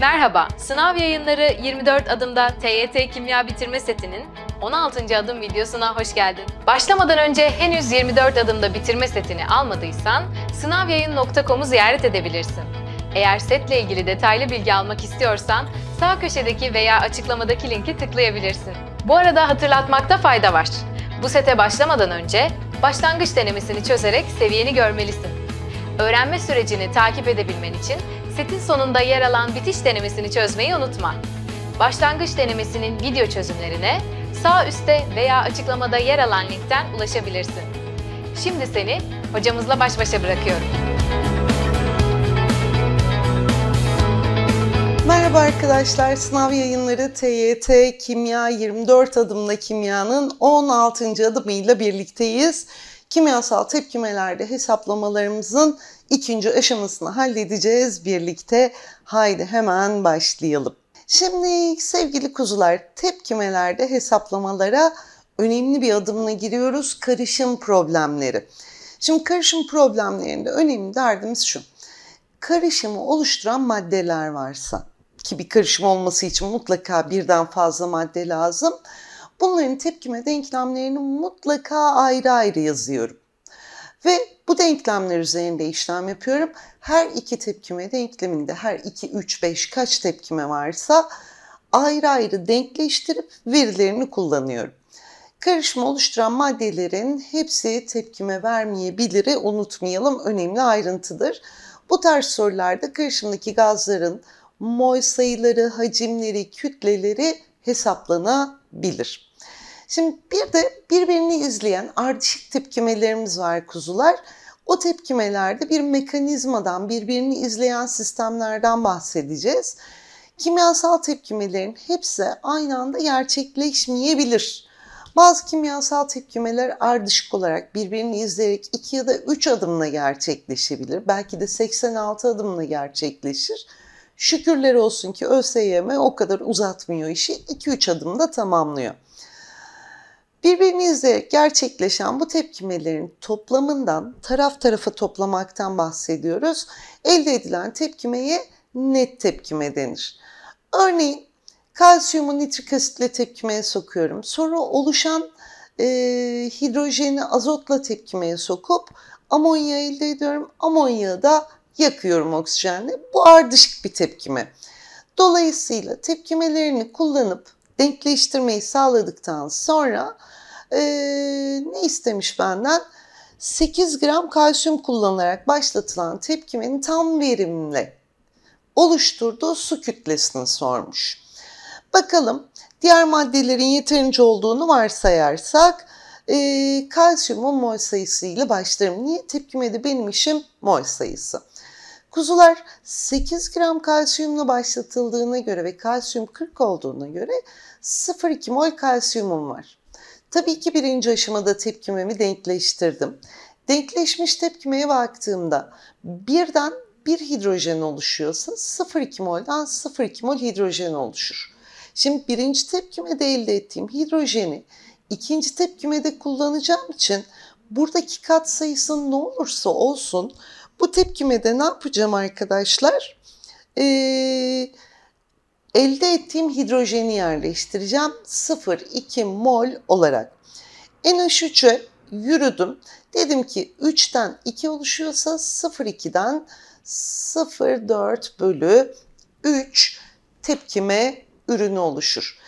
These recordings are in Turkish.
Merhaba, sınav yayınları 24 adımda TYT kimya bitirme setinin 16. adım videosuna hoş geldin. Başlamadan önce henüz 24 adımda bitirme setini almadıysan sınavyayın.com'u ziyaret edebilirsin. Eğer setle ilgili detaylı bilgi almak istiyorsan sağ köşedeki veya açıklamadaki linki tıklayabilirsin. Bu arada hatırlatmakta fayda var. Bu sete başlamadan önce başlangıç denemesini çözerek seviyeni görmelisin. Öğrenme sürecini takip edebilmen için Setin sonunda yer alan bitiş denemesini çözmeyi unutma. Başlangıç denemesinin video çözümlerine sağ üstte veya açıklamada yer alan linkten ulaşabilirsin. Şimdi seni hocamızla baş başa bırakıyorum. Merhaba arkadaşlar, Sınav Yayınları TYT Kimya 24 adımda kimyanın 16. adımıyla birlikteyiz. Kimyasal tepkimelerde hesaplamalarımızın ikinci aşamasını halledeceğiz birlikte. Haydi hemen başlayalım. Şimdi sevgili kuzular tepkimelerde hesaplamalara önemli bir adımla giriyoruz. Karışım problemleri. Şimdi karışım problemlerinde önemli derdimiz şu. Karışımı oluşturan maddeler varsa ki bir karışım olması için mutlaka birden fazla madde lazım. Bunların tepkime denklemlerini mutlaka ayrı ayrı yazıyorum. Ve bu denklemler üzerinde işlem yapıyorum. Her iki tepkime denkleminde her 2, 3, 5 kaç tepkime varsa ayrı ayrı denkleştirip verilerini kullanıyorum. Karışma oluşturan maddelerin hepsi tepkime vermeyebilir, unutmayalım önemli ayrıntıdır. Bu tarz sorularda karışımdaki gazların mol sayıları, hacimleri, kütleleri hesaplanabilir. Şimdi bir de birbirini izleyen ardışık tepkimelerimiz var kuzular. O tepkimelerde bir mekanizmadan, birbirini izleyen sistemlerden bahsedeceğiz. Kimyasal tepkimelerin hepsi aynı anda gerçekleşmeyebilir. Bazı kimyasal tepkimeler ardışık olarak birbirini izleyerek 2 ya da 3 adımla gerçekleşebilir. Belki de 86 adımla gerçekleşir. Şükürler olsun ki ÖSYM o kadar uzatmıyor işi 2-3 adımda tamamlıyor. Birbirimizle gerçekleşen bu tepkimelerin toplamından taraf tarafa toplamaktan bahsediyoruz. Elde edilen tepkimeye net tepkime denir. Örneğin kalsiyumu nitrik asitle tepkimeye sokuyorum. Sonra oluşan e, hidrojeni azotla tepkimeye sokup amonya elde ediyorum. Amonyağı da yakıyorum oksijenle. Bu ardışık bir tepkime. Dolayısıyla tepkimelerini kullanıp denkleştirmeyi sağladıktan sonra e, ne istemiş benden? 8 gram kalsiyum kullanılarak başlatılan tepkimenin tam verimle oluşturduğu su kütlesini sormuş. Bakalım diğer maddelerin yeterince olduğunu varsayarsak e, kalsiyumun mol sayısı ile başlarım. Niye tepkime de benim işim mol sayısı? Kuzular 8 gram kalsiyumla başlatıldığına göre ve kalsiyum 40 olduğuna göre 0,2 mol kalsiyumum var. Tabii ki birinci aşamada tepkimemi denkleştirdim. Denkleşmiş tepkimeye baktığımda birden bir hidrojen oluşuyorsa 0,2 moldan 0,2 mol hidrojen oluşur. Şimdi birinci tepkimede elde ettiğim hidrojeni ikinci tepkimede kullanacağım için buradaki kat sayısının ne olursa olsun bu tepkime de ne yapacağım arkadaşlar? Ee, elde ettiğim hidrojeni yerleştireceğim 0,2 mol olarak. NH3'e yürüdüm. Dedim ki 3'ten 2 oluşuyorsa 0,2'den 0,4 bölü 3 tepkime ürünü oluşur.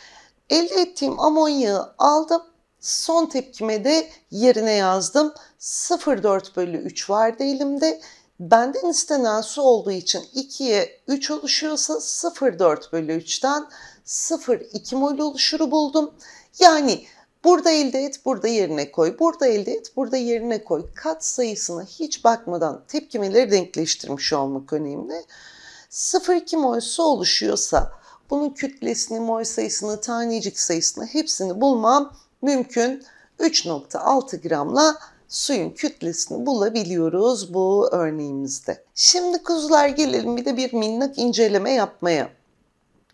Elde ettiğim amonyağı aldım. Son tepkime de yerine yazdım. 0,4 bölü 3 vardı elimde. Benden istenen su olduğu için 2'ye 3 oluşuyorsa 0,4 bölü 3'ten 0,2 mol oluşuru buldum. Yani burada elde et, burada yerine koy, burada elde et, burada yerine koy. Kat sayısına hiç bakmadan tepkimeleri denkleştirmiş olmak önemli. 0,2 mol su oluşuyorsa bunun kütlesini, mol sayısını, tanecik sayısını hepsini bulmam mümkün. 3.6 gramla suyun kütlesini bulabiliyoruz bu örneğimizde. Şimdi kuzular gelelim bir de bir minnak inceleme yapmaya.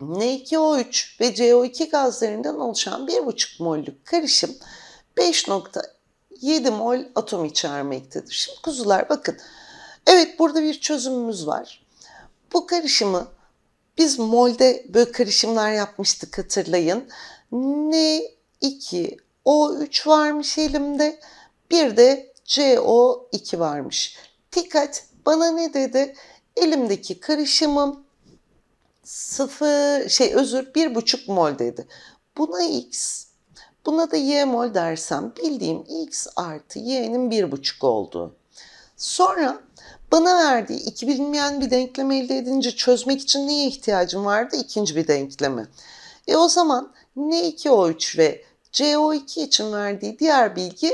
N2O3 ve CO2 gazlarından oluşan 1,5 mollük karışım 5.7 mol atom içermektedir. Şimdi kuzular bakın. Evet burada bir çözümümüz var. Bu karışımı biz molde böyle karışımlar yapmıştık hatırlayın. N2O3 varmış elimde. Bir de CO2 varmış. Dikkat bana ne dedi? Elimdeki karışımım sıfır şey özür bir buçuk mol dedi. Buna x buna da y mol dersem bildiğim x artı y'nin bir buçuk olduğu. Sonra bana verdiği iki bilinmeyen bir denklem elde edince çözmek için neye ihtiyacım vardı? İkinci bir denklemi. E o zaman ne 2 o 3 ve CO2 için verdiği diğer bilgi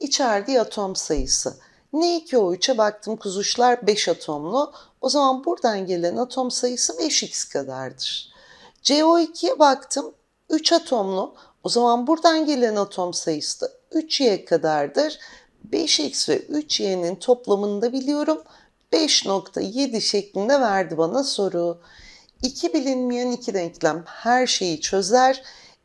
içerdiği atom sayısı. Ne 2O3'e baktım kuzuşlar 5 atomlu. O zaman buradan gelen atom sayısı 5x kadardır. CO2'ye baktım 3 atomlu. O zaman buradan gelen atom sayısı da 3y kadardır. 5x ve 3y'nin toplamını da biliyorum. 5.7 şeklinde verdi bana soru. İki bilinmeyen iki denklem her şeyi çözer.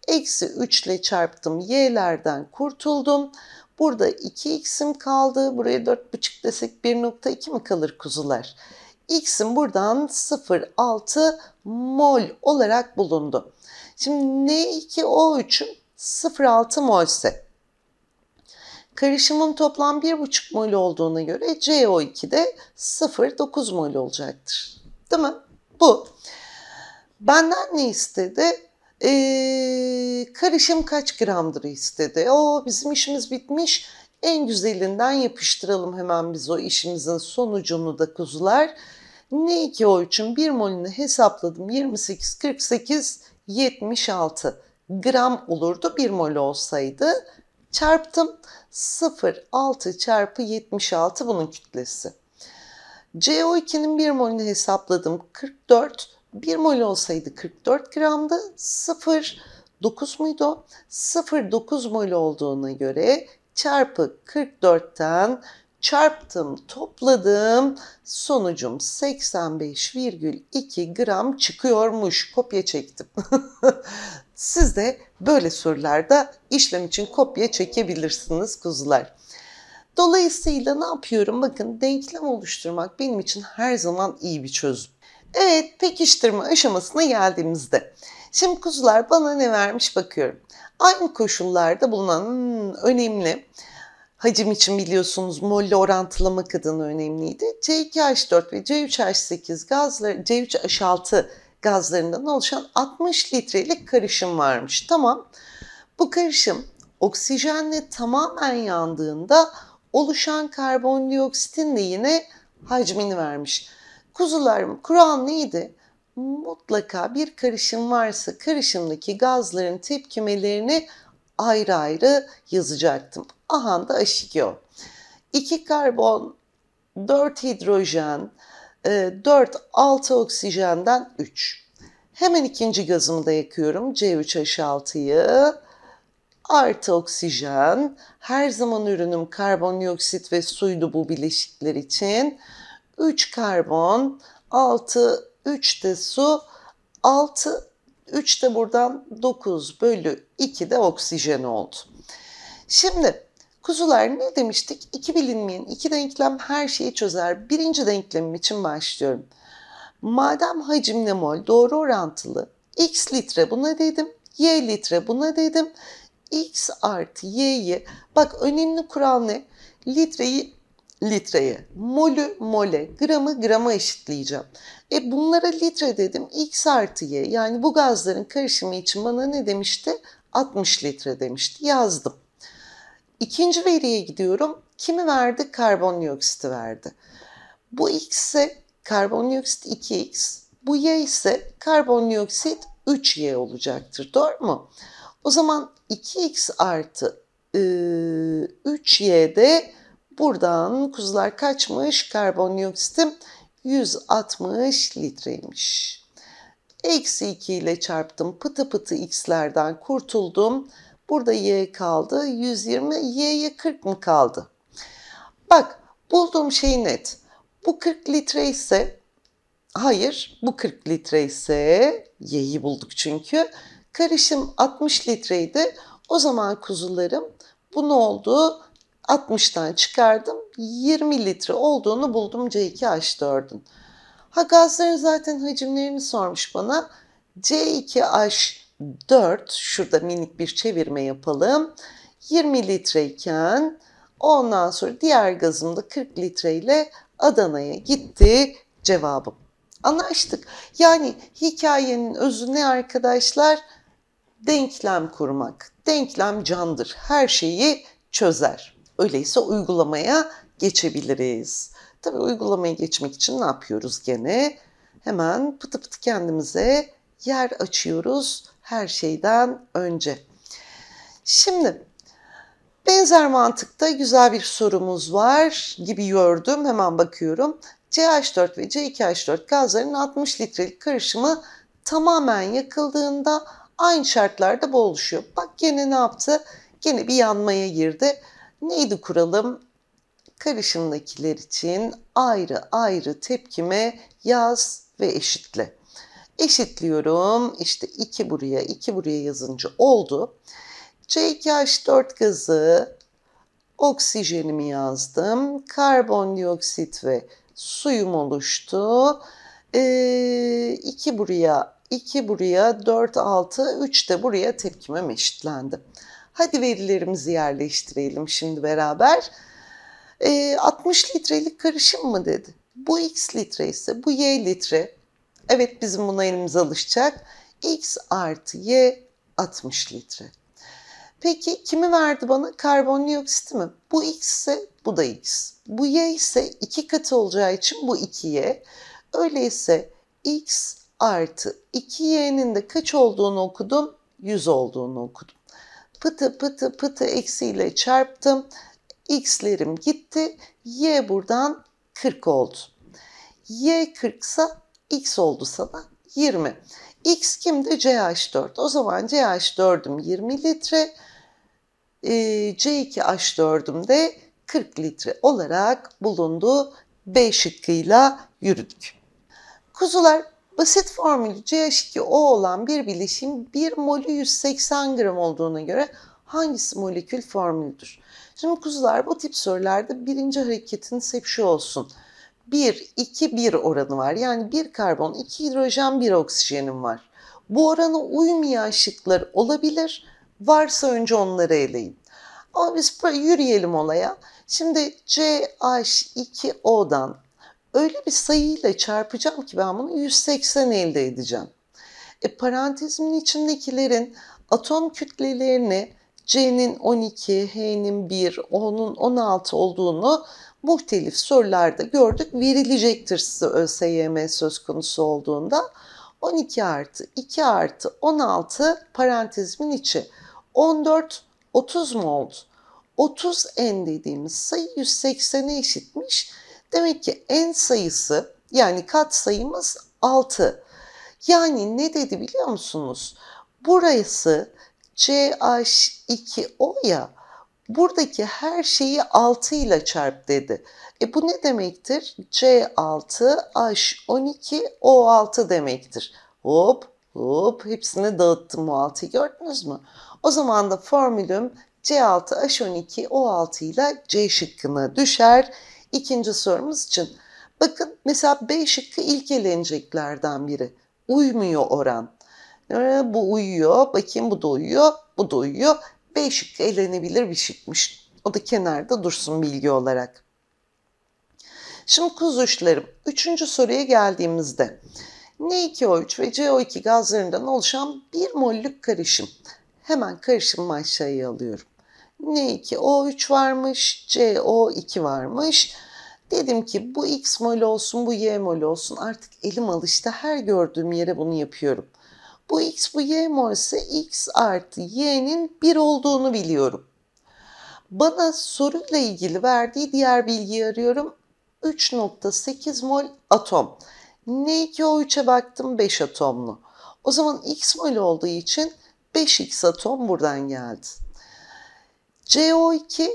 Eksi 3 ile çarptım y'lerden kurtuldum. Burada 2x'im kaldı. Buraya 4,5 desek 1,2 mi kalır kuzular? x'im buradan 0,6 mol olarak bulundu. Şimdi N2O3'ün 0,6 mol ise karışımın toplam 1,5 mol olduğuna göre CO2 de 0,9 mol olacaktır. Değil mi? Bu. Benden ne istedi? e, karışım kaç gramdır istedi. O bizim işimiz bitmiş en güzelinden yapıştıralım hemen biz o işimizin sonucunu da kuzular. Ne iki o için bir molünü hesapladım 28, 48, 76 gram olurdu bir mol olsaydı. Çarptım 0,6 çarpı 76 bunun kütlesi. CO2'nin bir molünü hesapladım 44, 1 mol olsaydı 44 gramdı. 0,9 muydu? 0,9 mol olduğuna göre çarpı 44'ten çarptım, topladım. Sonucum 85,2 gram çıkıyormuş. Kopya çektim. Siz de böyle sorularda işlem için kopya çekebilirsiniz kuzular. Dolayısıyla ne yapıyorum? Bakın denklem oluşturmak benim için her zaman iyi bir çözüm. Evet pekiştirme aşamasına geldiğimizde. Şimdi kuzular bana ne vermiş bakıyorum. Aynı koşullarda bulunan hmm, önemli. Hacim için biliyorsunuz molle orantılamak adına önemliydi. C2H4 ve C3H8 gazları, C3H6 gazlarından oluşan 60 litrelik karışım varmış. Tamam. Bu karışım oksijenle tamamen yandığında oluşan karbondioksitin de yine hacmini vermiş. Kuzularım Kur'an neydi? Mutlaka bir karışım varsa karışımdaki gazların tepkimelerini ayrı ayrı yazacaktım. Aha da h 2 karbon, 4 hidrojen, 4 e, 6 oksijenden 3. Hemen ikinci gazımı da yakıyorum. C3H6'yı artı oksijen. Her zaman ürünüm karbondioksit ve suydu bu bileşikler için. 3 karbon, 6, 3 de su, 6, 3 de buradan 9 bölü 2 de oksijen oldu. Şimdi kuzular ne demiştik? İki bilinmeyen iki denklem her şeyi çözer. Birinci denklemim için başlıyorum. Madem hacimle mol doğru orantılı x litre buna dedim, y litre buna dedim. x artı y'yi bak önemli kural ne? Litreyi litreye. Molü mole, gramı grama eşitleyeceğim. E bunlara litre dedim x artı y. Yani bu gazların karışımı için bana ne demişti? 60 litre demişti. Yazdım. İkinci veriye gidiyorum. Kimi verdi? Karbondioksiti verdi. Bu x ise karbondioksit 2x, bu y ise karbondioksit 3y olacaktır. Doğru mu? O zaman 2x artı e, ıı, 3y'de Buradan kuzular kaçmış? Karbondioksitim 160 litreymiş. Eksi 2 ile çarptım. Pıtı pıtı x'lerden kurtuldum. Burada y kaldı. 120, y'ye 40 mı kaldı? Bak bulduğum şey net. Bu 40 litre ise hayır bu 40 litre ise y'yi bulduk çünkü. Karışım 60 litreydi. O zaman kuzularım bu ne oldu? 60'tan çıkardım. 20 litre olduğunu buldum C2H4'ün. Ha gazların zaten hacimlerini sormuş bana. C2H4 şurada minik bir çevirme yapalım. 20 litreyken ondan sonra diğer gazım da 40 litre ile Adana'ya gitti cevabım. Anlaştık. Yani hikayenin özü ne arkadaşlar? Denklem kurmak. Denklem candır. Her şeyi çözer. Öyleyse uygulamaya geçebiliriz. Tabii uygulamaya geçmek için ne yapıyoruz gene? Hemen pıtı pıtı kendimize yer açıyoruz her şeyden önce. Şimdi benzer mantıkta güzel bir sorumuz var gibi gördüm. Hemen bakıyorum. CH4 ve C2H4 gazlarının 60 litrelik karışımı tamamen yakıldığında aynı şartlarda bu oluşuyor. Bak gene ne yaptı? Gene bir yanmaya girdi. Neydi kuralım? Karışımdakiler için ayrı ayrı tepkime yaz ve eşitle. Eşitliyorum. İşte 2 buraya 2 buraya yazınca oldu. CH4 gazı oksijenimi yazdım. Karbondioksit ve suyum oluştu. 2 ee, buraya 2 buraya 4 6 3 de buraya tepkime eşitlendi. Hadi verilerimizi yerleştirelim şimdi beraber. E, ee, 60 litrelik karışım mı dedi. Bu x litre ise bu y litre. Evet bizim buna elimiz alışacak. x artı y 60 litre. Peki kimi verdi bana? Karbon dioksiti mi? Bu x ise bu da x. Bu y ise iki katı olacağı için bu 2y. Öyleyse x artı 2y'nin de kaç olduğunu okudum? 100 olduğunu okudum pıtı pıtı pıtı eksiyle çarptım. X'lerim gitti. Y buradan 40 oldu. Y 40 sa X oldu sana 20. X kimdi? CH4. O zaman CH4'üm 20 litre. E, ee, C2H4'üm de 40 litre olarak bulundu. B şıkkıyla yürüdük. Kuzular Basit formülü CH2O olan bir bileşim 1 molü 180 gram olduğuna göre hangisi molekül formülüdür? Şimdi kuzular bu tip sorularda birinci hareketin hep şu olsun. 1, 2, 1 oranı var. Yani 1 karbon, 2 hidrojen, 1 oksijenim var. Bu orana uymayan şıklar olabilir. Varsa önce onları eleyin. Ama biz yürüyelim olaya. Şimdi CH2O'dan öyle bir sayıyla çarpacağım ki ben bunu 180 elde edeceğim. E, parantezimin içindekilerin atom kütlelerini C'nin 12, H'nin 1, O'nun 16 olduğunu muhtelif sorularda gördük. Verilecektir size ÖSYM söz konusu olduğunda. 12 artı 2 artı 16 parantezimin içi. 14, 30 mu oldu? 30 n dediğimiz sayı 180'e eşitmiş. Demek ki en sayısı yani kat sayımız 6. Yani ne dedi biliyor musunuz? Burası CH2O ya buradaki her şeyi 6 ile çarp dedi. E bu ne demektir? C6H12O6 demektir. Hop hop hepsini dağıttım o 6'yı gördünüz mü? O zaman da formülüm C6H12O6 ile C şıkkına düşer. İkinci sorumuz için. Bakın mesela B şıkkı ilk eleneceklerden biri. Uymuyor oran. Ee, bu uyuyor. Bakayım bu da uyuyor. Bu da uyuyor. B şıkkı elenebilir bir şıkmış. O da kenarda dursun bilgi olarak. Şimdi kuzuşlarım. Üçüncü soruya geldiğimizde. N2O3 ve CO2 gazlarından oluşan bir mollük karışım. Hemen karışımı aşağıya alıyorum. Ne 2? O3 varmış. C o 2 varmış. Dedim ki bu X mol olsun bu Y mol olsun artık elim alıştı her gördüğüm yere bunu yapıyorum. Bu X bu Y mol ise X artı Y'nin 1 olduğunu biliyorum. Bana soruyla ilgili verdiği diğer bilgiyi arıyorum. 3.8 mol atom. Ne 2 o 3e baktım 5 atomlu. O zaman X mol olduğu için 5X atom buradan geldi. CO2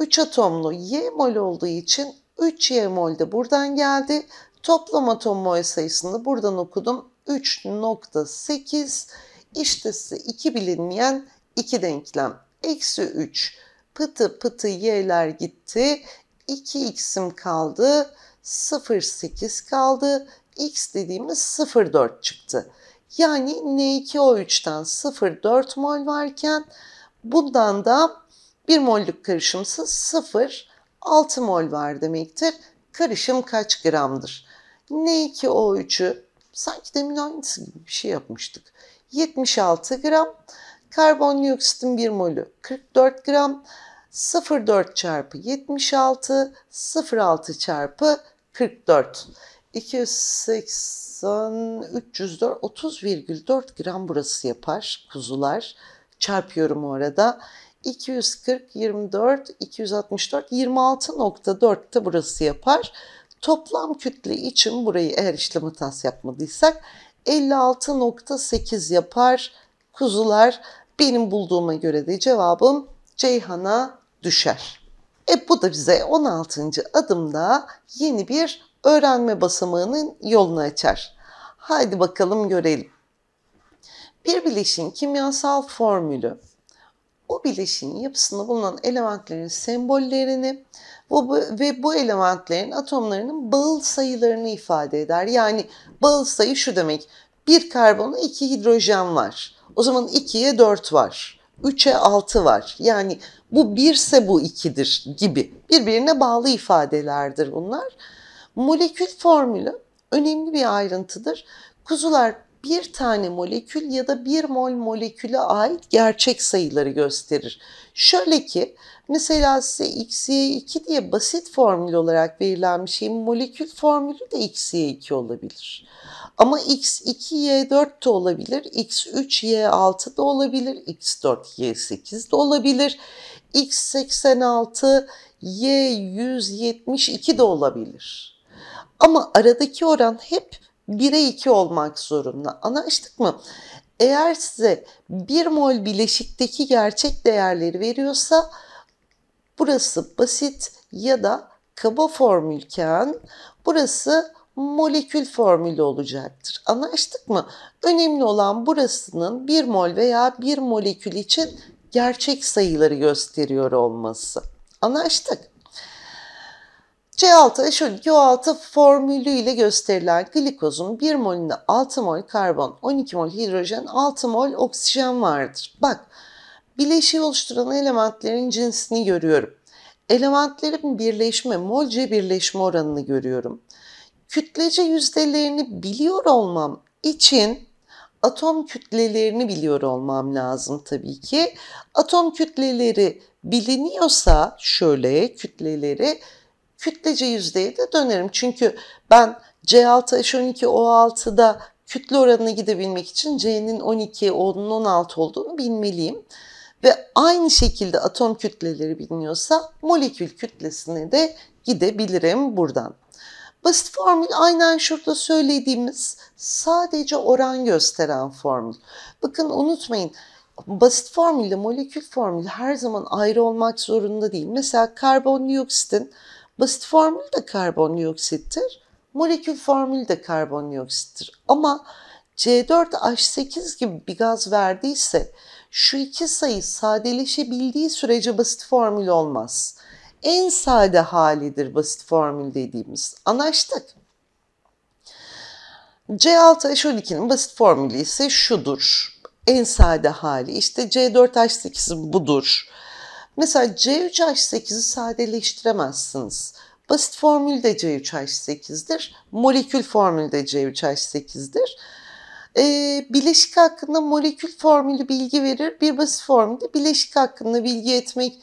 3 atomlu Y mol olduğu için 3 Y mol de buradan geldi. Toplam atom mol sayısını buradan okudum. 3.8 işte size 2 bilinmeyen 2 denklem. Eksi 3 pıtı pıtı y'ler gitti. 2x'im kaldı. 0,8 kaldı. x dediğimiz 0,4 çıktı. Yani N2O3'ten 0,4 mol varken bundan da 1 mollük karışımsa 0,6 mol var demektir. Karışım kaç gramdır? N2O3'ü sanki demin aynısı gibi bir şey yapmıştık. 76 gram, karbondioksitin 1 molü 44 gram, 0,4 çarpı 76, 0,6 çarpı 44. 280, 304, 30,4 gram burası yapar kuzular. Çarpıyorum orada. 240, 24, 264, 26.4'te burası yapar. Toplam kütle için burayı eğer işlemi tas yapmadıysak 56.8 yapar kuzular. Benim bulduğuma göre de cevabım Ceyhan'a düşer. E bu da bize 16. adımda yeni bir öğrenme basamağının yolunu açar. Haydi bakalım görelim. Bir bileşin kimyasal formülü o bileşiğin yapısında bulunan elementlerin sembollerini ve bu elementlerin atomlarının bağıl sayılarını ifade eder. Yani bağıl sayı şu demek. Bir karbona iki hidrojen var. O zaman ikiye dört var. üçe altı var. Yani bu birse bu ikidir gibi. Birbirine bağlı ifadelerdir bunlar. Molekül formülü önemli bir ayrıntıdır. Kuzular bir tane molekül ya da bir mol moleküle ait gerçek sayıları gösterir. Şöyle ki mesela size XY2 diye basit formül olarak verilen bir şeyin molekül formülü de XY2 olabilir. Ama X2Y4 de olabilir, X3Y6 da olabilir, X4Y8 de olabilir, X86 Y172 de olabilir. Ama aradaki oran hep 1'e 2 olmak zorunda. Anlaştık mı? Eğer size 1 mol bileşikteki gerçek değerleri veriyorsa burası basit ya da kaba formülken burası molekül formülü olacaktır. Anlaştık mı? Önemli olan burasının 1 mol veya 1 molekül için gerçek sayıları gösteriyor olması. Anlaştık. C6H12O6 formülüyle gösterilen glikozun 1 molünde 6 mol karbon, 12 mol hidrojen, 6 mol oksijen vardır. Bak, bileşiği oluşturan elementlerin cinsini görüyorum. Elementlerin birleşme, molce birleşme oranını görüyorum. Kütlece yüzdelerini biliyor olmam için atom kütlelerini biliyor olmam lazım tabii ki. Atom kütleleri biliniyorsa şöyle kütleleri kütlece yüzdeye de dönerim. Çünkü ben C6 H12 O6'da kütle oranına gidebilmek için C'nin 12, O'nun 16 olduğunu bilmeliyim. Ve aynı şekilde atom kütleleri biliniyorsa molekül kütlesine de gidebilirim buradan. Basit formül aynen şurada söylediğimiz sadece oran gösteren formül. Bakın unutmayın basit formülle molekül formül her zaman ayrı olmak zorunda değil. Mesela karbondioksitin Basit formül de karbondioksittir. Molekül formül de karbondioksittir. Ama C4H8 gibi bir gaz verdiyse şu iki sayı sadeleşebildiği sürece basit formül olmaz. En sade halidir basit formül dediğimiz. Anlaştık. C6H12'nin basit formülü ise şudur. En sade hali. İşte C4H8 budur. Mesela C3H8'i sadeleştiremezsiniz. Basit formül de C3H8'dir. Molekül formülü de C3H8'dir. Ee, bileşik hakkında molekül formülü bilgi verir. Bir basit formülde bileşik hakkında bilgi etmek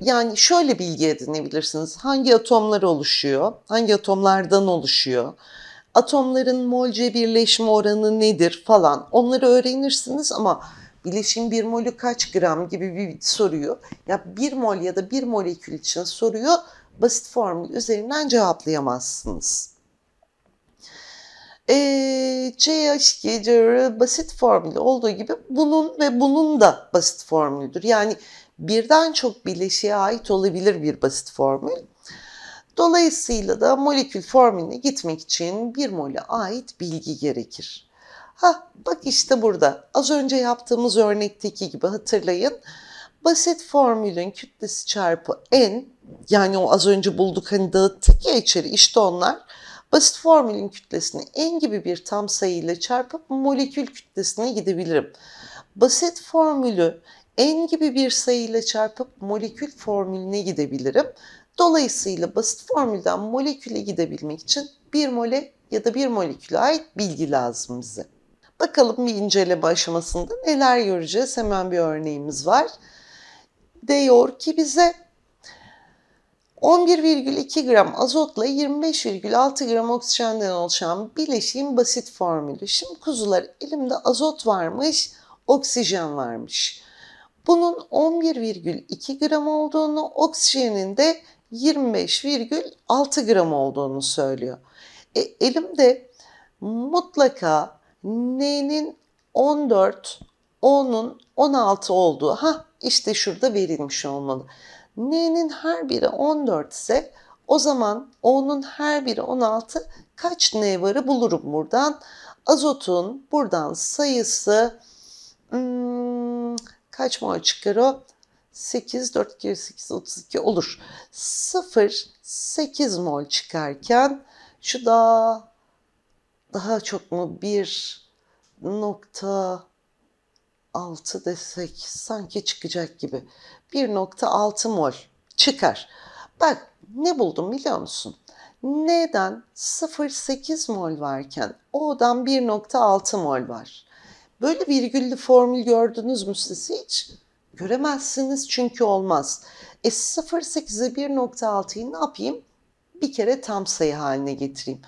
yani şöyle bilgi edinebilirsiniz. Hangi atomlar oluşuyor? Hangi atomlardan oluşuyor? Atomların molce birleşme oranı nedir falan. Onları öğrenirsiniz ama bileşim bir molü kaç gram gibi bir soruyu ya bir mol ya da bir molekül için soruyu basit formül üzerinden cevaplayamazsınız. Ee, CH2 basit formül olduğu gibi bunun ve bunun da basit formüldür. Yani birden çok bileşiğe ait olabilir bir basit formül. Dolayısıyla da molekül formülüne gitmek için bir mole ait bilgi gerekir. Ha bak işte burada. Az önce yaptığımız örnekteki gibi hatırlayın. Basit formülün kütlesi çarpı n yani o az önce bulduk hani dağıttık ya içeri işte onlar. Basit formülün kütlesini n gibi bir tam sayı ile çarpıp molekül kütlesine gidebilirim. Basit formülü n gibi bir sayı ile çarpıp molekül formülüne gidebilirim. Dolayısıyla basit formülden moleküle gidebilmek için bir mole ya da bir moleküle ait bilgi lazım bize. Bakalım bir inceleme aşamasında neler göreceğiz. Hemen bir örneğimiz var. Diyor ki bize 11,2 gram azotla 25,6 gram oksijenden oluşan bileşiğin basit formülü. Şimdi kuzular elimde azot varmış, oksijen varmış. Bunun 11,2 gram olduğunu, oksijenin de 25,6 gram olduğunu söylüyor. E, elimde mutlaka N'nin 14, O'nun 16 olduğu. Ha işte şurada verilmiş olmalı. N'nin her biri 14 ise o zaman O'nun her biri 16. Kaç N varı bulurum buradan? Azotun buradan sayısı hmm, kaç mol çıkar o? 8, 4 kere 8, 32 olur. 0, 8 mol çıkarken şu da daha çok mu 1.6 desek sanki çıkacak gibi. 1.6 mol çıkar. Bak ne buldum biliyor musun? Neden 0.8 mol varken O'dan 1.6 mol var? Böyle virgüllü formül gördünüz mü siz hiç? Göremezsiniz çünkü olmaz. E 0.8'e 1.6'yı ne yapayım? Bir kere tam sayı haline getireyim.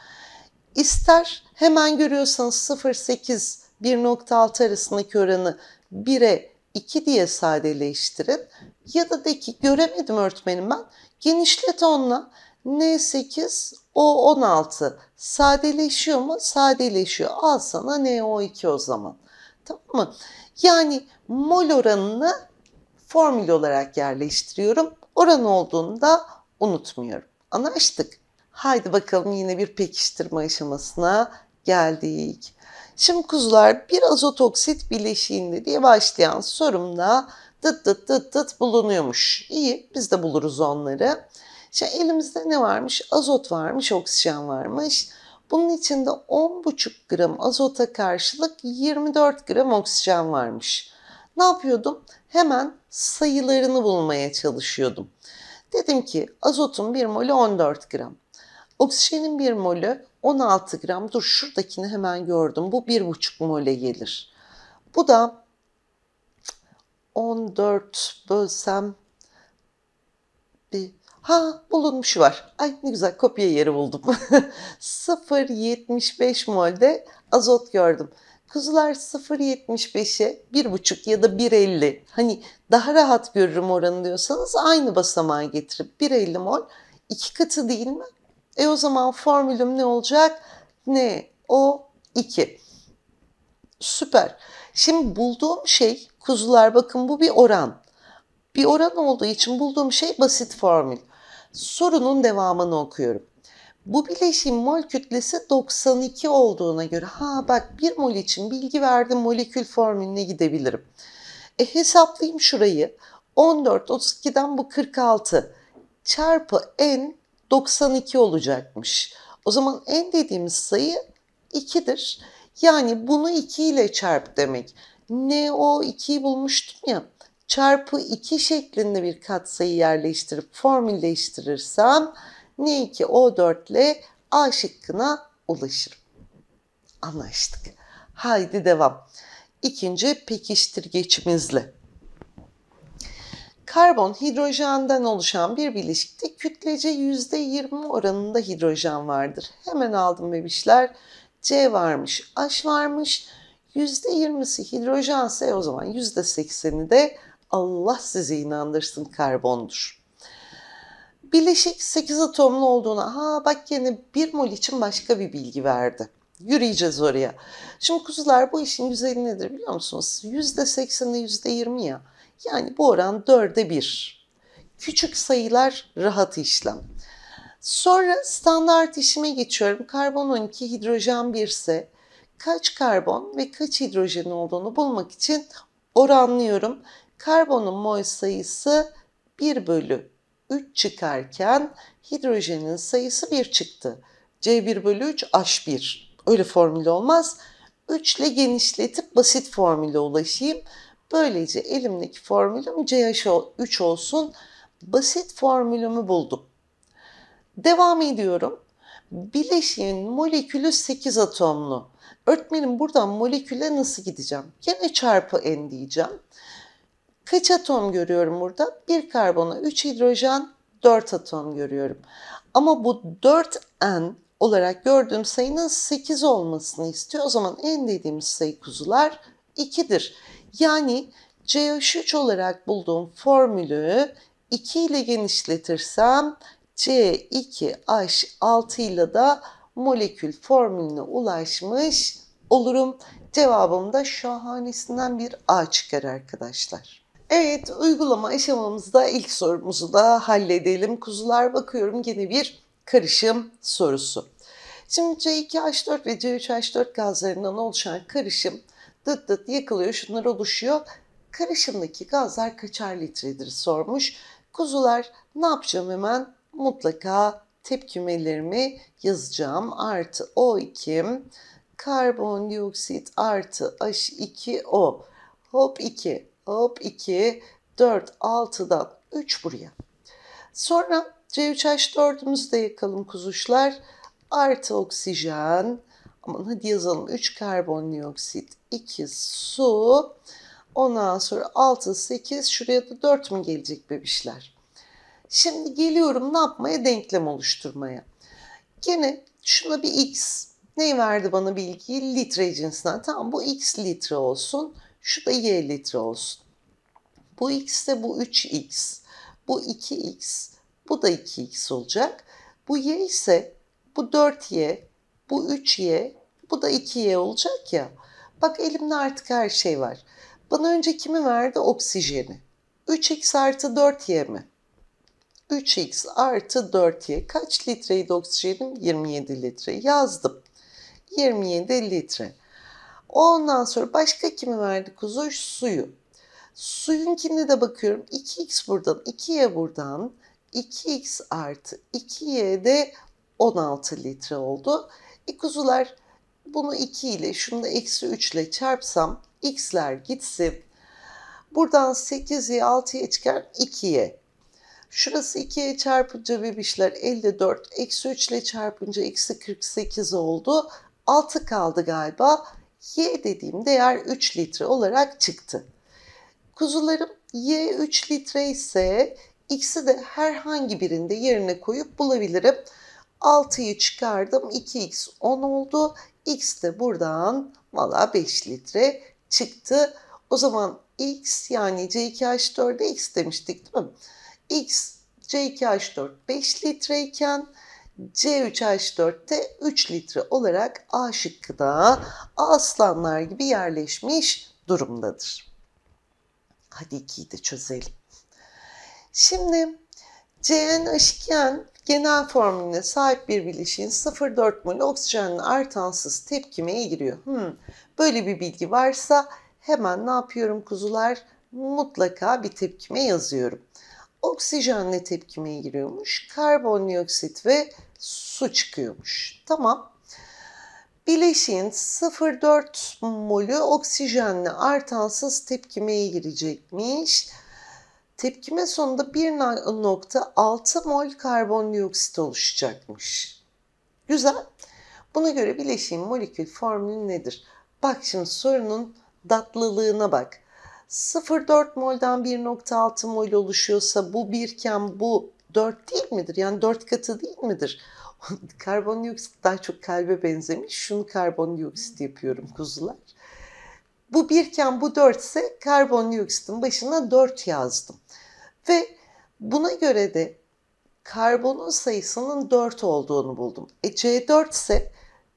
İster hemen görüyorsanız 0.8 1.6 arasındaki oranı 1'e 2 diye sadeleştirin. Ya da de ki göremedim öğretmenim ben. Genişlet onunla. N8 O16 sadeleşiyor mu? Sadeleşiyor. Al sana NO2 o zaman. Tamam mı? Yani mol oranını formül olarak yerleştiriyorum. Oran olduğunu da unutmuyorum. Anlaştık. Haydi bakalım yine bir pekiştirme aşamasına geldik. Şimdi kuzular bir azotoksit bileşiğinde diye başlayan sorumda tıt tıt tıt tıt bulunuyormuş. İyi biz de buluruz onları. Şimdi elimizde ne varmış? Azot varmış, oksijen varmış. Bunun içinde 10,5 gram azota karşılık 24 gram oksijen varmış. Ne yapıyordum? Hemen sayılarını bulmaya çalışıyordum. Dedim ki azotun bir molü 14 gram. Oksijenin bir molü 16 gram. Dur şuradakini hemen gördüm. Bu bir buçuk mole gelir. Bu da 14 bölsem bir ha bulunmuş var. Ay ne güzel kopya yeri buldum. 0,75 molde azot gördüm. Kuzular 0.75'e 1.5 ya da 1.50 hani daha rahat görürüm oranı diyorsanız aynı basamağa getirip 1.50 mol iki katı değil mi? E o zaman formülüm ne olacak? Ne? O 2. Süper. Şimdi bulduğum şey kuzular bakın bu bir oran. Bir oran olduğu için bulduğum şey basit formül. Sorunun devamını okuyorum. Bu bileşim mol kütlesi 92 olduğuna göre ha bak bir mol için bilgi verdim molekül formülüne gidebilirim. E hesaplayayım şurayı. 14 32'den bu 46 çarpı n 92 olacakmış. O zaman en dediğimiz sayı 2'dir. Yani bunu 2 ile çarp demek. Ne o 2'yi bulmuştum ya. Çarpı 2 şeklinde bir katsayı yerleştirip formülleştirirsem N2 O4 ile A şıkkına ulaşırım. Anlaştık. Haydi devam. İkinci pekiştirgeçimizle. Karbon hidrojenden oluşan bir bileşikte kütlece %20 oranında hidrojen vardır. Hemen aldım bebişler. C varmış, H varmış. %20'si hidrojense o zaman %80'i de Allah sizi inandırsın karbondur. Bileşik 8 atomlu olduğuna ha bak yine bir mol için başka bir bilgi verdi. Yürüyeceğiz oraya. Şimdi kuzular bu işin güzeli nedir biliyor musunuz? %80'i %20 ya. Yani bu oran dörde bir. Küçük sayılar rahat işlem. Sonra standart işime geçiyorum. Karbon 12, hidrojen 1 ise kaç karbon ve kaç hidrojen olduğunu bulmak için oranlıyorum. Karbonun mol sayısı 1 bölü 3 çıkarken hidrojenin sayısı 1 çıktı. C1 bölü 3 H1. Öyle formül olmaz. 3 ile genişletip basit formüle ulaşayım. Böylece elimdeki formülüm CH3 olsun. Basit formülümü buldum. Devam ediyorum. Bileşiğin molekülü 8 atomlu. Örtmenim buradan moleküle nasıl gideceğim? Gene çarpı n diyeceğim. Kaç atom görüyorum burada? 1 karbona 3 hidrojen 4 atom görüyorum. Ama bu 4n olarak gördüğüm sayının 8 olmasını istiyor. O zaman n dediğimiz sayı kuzular 2'dir. Yani C3 olarak bulduğum formülü 2 ile genişletirsem C2H6 ile de molekül formülüne ulaşmış olurum. Cevabım da şahanesinden bir A çıkar arkadaşlar. Evet uygulama aşamamızda ilk sorumuzu da halledelim. Kuzular bakıyorum gene bir karışım sorusu. Şimdi C2H4 ve C3H4 gazlarından oluşan karışım dıt dıt yakılıyor, şunlar oluşuyor. Karışımdaki gazlar kaçar litredir sormuş. Kuzular ne yapacağım hemen? Mutlaka tepkimelerimi yazacağım. Artı O2, karbondioksit artı H2O. Hop 2, hop 2, 4, 6'dan 3 buraya. Sonra C3H4'ümüzü de yakalım kuzuşlar. Artı oksijen. Aman hadi yazalım 3 karbondioksit 2 su. Ondan sonra 6, 8 şuraya da 4 mü gelecek bebişler? Şimdi geliyorum ne yapmaya? Denklem oluşturmaya. Gene şuna bir x. Neyi verdi bana bilgiyi? Litre cinsinden. Tamam bu x litre olsun. Şu da y litre olsun. Bu x ise bu 3x. Bu 2x. Bu da 2x olacak. Bu y ise bu 4y. Bu 3y. Bu da 2y olacak ya. Bak elimde artık her şey var. Bana önce kimi verdi? Oksijeni. 3x artı 4y mi? 3x artı 4y. Kaç litreydi oksijenim? 27 litre. Yazdım. 27 litre. Ondan sonra başka kimi verdi kuzu? Suyu. Suyun Suyunkine de bakıyorum. 2x buradan, 2y buradan. 2x artı 2y de 16 litre oldu. E kuzular bunu 2 ile şunu da eksi 3 ile çarpsam x'ler gitsin. Buradan 8'i 6'ya çıkar 2'ye. Şurası 2'ye çarpınca bir işler, 54. Eksi 3 ile çarpınca eksi 48 oldu. 6 kaldı galiba. Y dediğim değer 3 litre olarak çıktı. Kuzularım Y 3 litre ise x'i de herhangi birinde yerine koyup bulabilirim. 6'yı çıkardım 2x 10 oldu. X de buradan valla 5 litre çıktı. O zaman X yani C2H4'e X demiştik değil mi? X C2H4 5 litre iken C3H4'te 3 litre olarak A şıkkı da aslanlar gibi yerleşmiş durumdadır. Hadi 2'yi de çözelim. Şimdi CN aşiken genel formülüne sahip bir bileşiğin 0,4 mol oksijenle artansız tepkimeye giriyor. Hmm. Böyle bir bilgi varsa hemen ne yapıyorum kuzular? Mutlaka bir tepkime yazıyorum. Oksijenle tepkimeye giriyormuş. Karbondioksit ve su çıkıyormuş. Tamam. Bileşiğin 0,4 molü oksijenle artansız tepkimeye girecekmiş. Tepkime sonunda 1.6 mol karbondioksit oluşacakmış. Güzel. Buna göre bileşiğin molekül formülü nedir? Bak şimdi sorunun datlılığına bak. 0.4 moldan 1.6 mol oluşuyorsa bu birken bu 4 değil midir? Yani 4 katı değil midir? karbondioksit daha çok kalbe benzemiş. Şunu karbondioksit yapıyorum kuzular. Bu birken bu dört ise dioksitin başına dört yazdım. Ve buna göre de karbonun sayısının dört olduğunu buldum. E C4 ise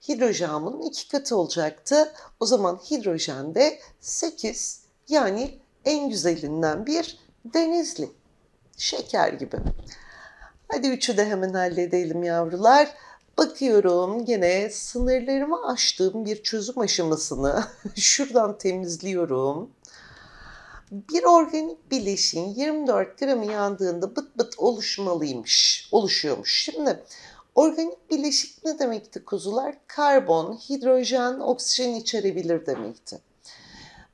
hidrojen'in iki katı olacaktı. O zaman hidrojen de 8 yani en güzelinden bir denizli. Şeker gibi. Hadi üçü de hemen halledelim yavrular. Bakıyorum gene sınırlarımı aştığım bir çözüm aşamasını şuradan temizliyorum. Bir organik bileşin 24 gramı yandığında bıt bıt oluşmalıymış, oluşuyormuş. Şimdi organik bileşik ne demekti kuzular? Karbon, hidrojen, oksijen içerebilir demekti.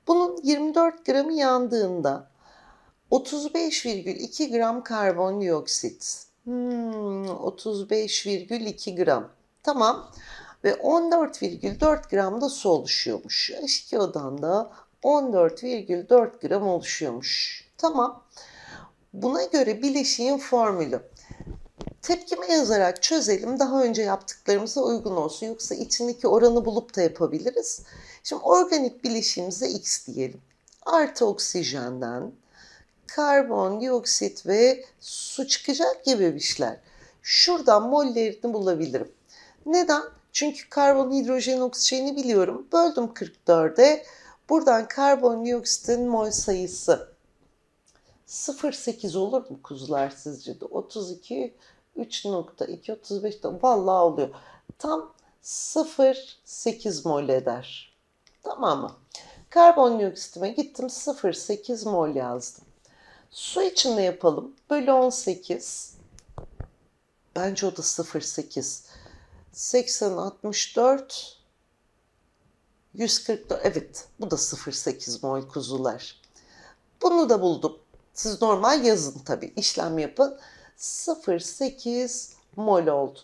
Bunun 24 gramı yandığında 35,2 gram karbondioksit, Hmm, 35,2 gram. Tamam. Ve 14,4 gram da su oluşuyormuş. h 2 da 14,4 gram oluşuyormuş. Tamam. Buna göre bileşiğin formülü. Tepkime yazarak çözelim. Daha önce yaptıklarımıza uygun olsun. Yoksa içindeki oranı bulup da yapabiliriz. Şimdi organik bileşiğimize X diyelim. Artı oksijenden karbon, dioksit ve su çıkacak gibi bir şeyler. Şuradan mollerini bulabilirim. Neden? Çünkü karbon, hidrojen, oksijeni biliyorum. Böldüm 44'e. Buradan karbon dioksitin mol sayısı 0.8 olur mu kuzular sizce de? 32, 3.2, 35 de vallahi oluyor. Tam 0.8 mol eder. Tamam mı? Karbon Karbondioksitime gittim 0.8 mol yazdım. Su için de yapalım. Bölü 18. Bence o da 0.8. 80, 64, 144. Evet bu da 0.8 mol kuzular. Bunu da buldum. Siz normal yazın tabii. işlem yapın. 0.8 mol oldu.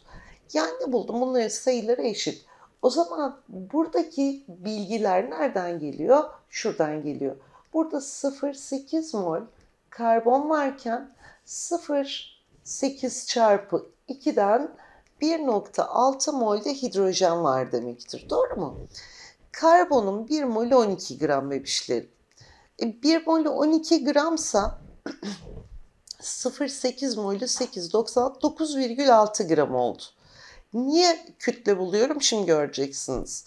Yani buldum. Bunların sayıları eşit. O zaman buradaki bilgiler nereden geliyor? Şuradan geliyor. Burada 0.8 mol karbon varken 0,8 çarpı 2'den 1.6 molde hidrojen var demektir. Doğru mu? Karbonun 1 mol 12 gram bebişleri. E 1 mol 12 gramsa 0,8 molü 8,99,6 gram oldu. Niye kütle buluyorum şimdi göreceksiniz.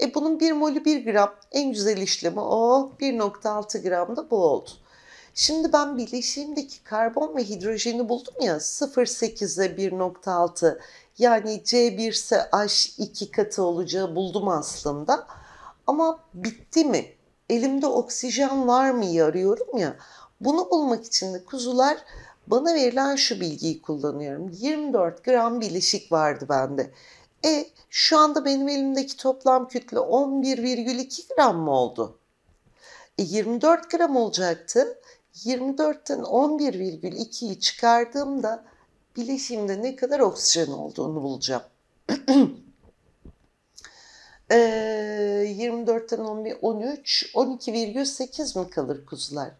E bunun 1 molü 1 gram en güzel işlemi o 1.6 gram da bu oldu. Şimdi ben bileşiğimdeki karbon ve hidrojeni buldum ya 0.8'e 1.6 yani C1 ise H2 katı olacağı buldum aslında. Ama bitti mi? Elimde oksijen var mı arıyorum ya. Bunu bulmak için de kuzular bana verilen şu bilgiyi kullanıyorum. 24 gram bileşik vardı bende. E şu anda benim elimdeki toplam kütle 11,2 gram mı oldu? E, 24 gram olacaktı. 24'ten 11,2'yi çıkardığımda bileşimde ne kadar oksijen olduğunu bulacağım. e, 24'ten 11, 13, 12,8 mi kalır kuzular?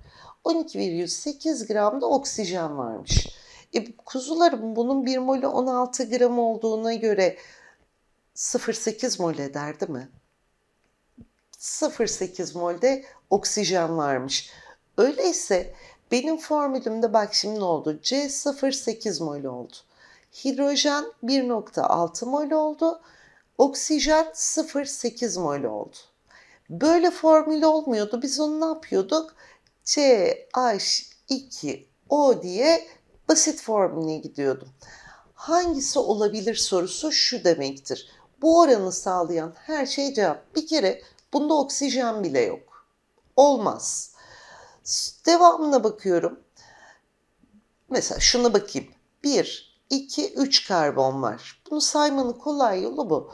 12,8 gramda oksijen varmış. E, kuzuların bunun 1 molü 16 gram olduğuna göre 0,8 mol eder değil mi? 0,8 molde oksijen varmış. Öyleyse benim formülümde bak şimdi ne oldu? C08 mol oldu. Hidrojen 1.6 mol oldu. Oksijen 0.8 mol oldu. Böyle formül olmuyordu. Biz onu ne yapıyorduk? CH2O diye basit formülüne gidiyordum. Hangisi olabilir sorusu şu demektir. Bu oranı sağlayan her şey cevap. Bir kere bunda oksijen bile yok. Olmaz. Devamına bakıyorum. Mesela şuna bakayım. 1, 2, 3 karbon var. Bunu saymanın kolay yolu bu.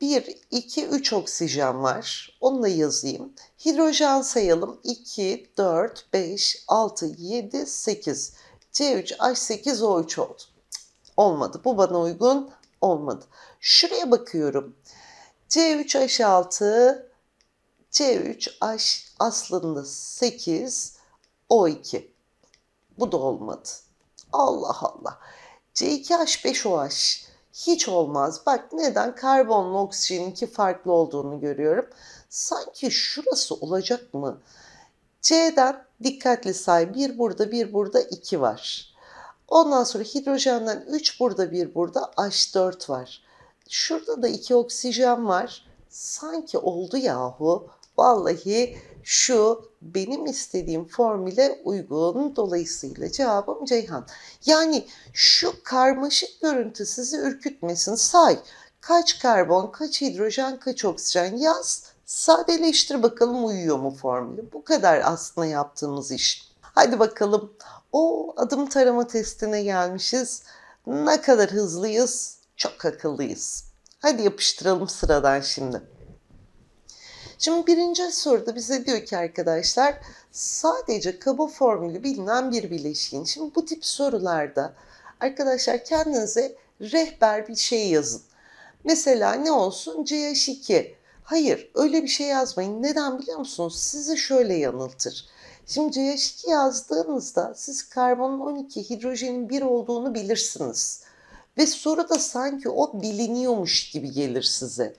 1, 2, 3 oksijen var. Onu da yazayım. Hidrojen sayalım. 2, 4, 5, 6, 7, 8. C3H8O3 oldu. Olmadı. Bu bana uygun olmadı. Şuraya bakıyorum. C3H6, C3H aslında 8 O2. Bu da olmadı. Allah Allah. C2H5OH hiç olmaz. Bak neden? Karbonla oksijenin ki farklı olduğunu görüyorum. Sanki şurası olacak mı? C'den dikkatli say. Bir burada, bir burada, iki var. Ondan sonra hidrojenden 3 burada, bir burada, H4 var. Şurada da iki oksijen var. Sanki oldu yahu. Vallahi şu benim istediğim formüle uygun. Dolayısıyla cevabım Ceyhan. Yani şu karmaşık görüntü sizi ürkütmesin. Say kaç karbon, kaç hidrojen, kaç oksijen yaz. Sadeleştir bakalım uyuyor mu formülü. Bu kadar aslında yaptığımız iş. Hadi bakalım o adım tarama testine gelmişiz. Ne kadar hızlıyız, çok akıllıyız. Hadi yapıştıralım sıradan şimdi. Şimdi birinci soruda bize diyor ki arkadaşlar sadece kaba formülü bilinen bir bileşiğin. Şimdi bu tip sorularda arkadaşlar kendinize rehber bir şey yazın. Mesela ne olsun? CH2. Hayır öyle bir şey yazmayın. Neden biliyor musunuz? Sizi şöyle yanıltır. Şimdi CH2 yazdığınızda siz karbonun 12, hidrojenin 1 olduğunu bilirsiniz. Ve soruda sanki o biliniyormuş gibi gelir size.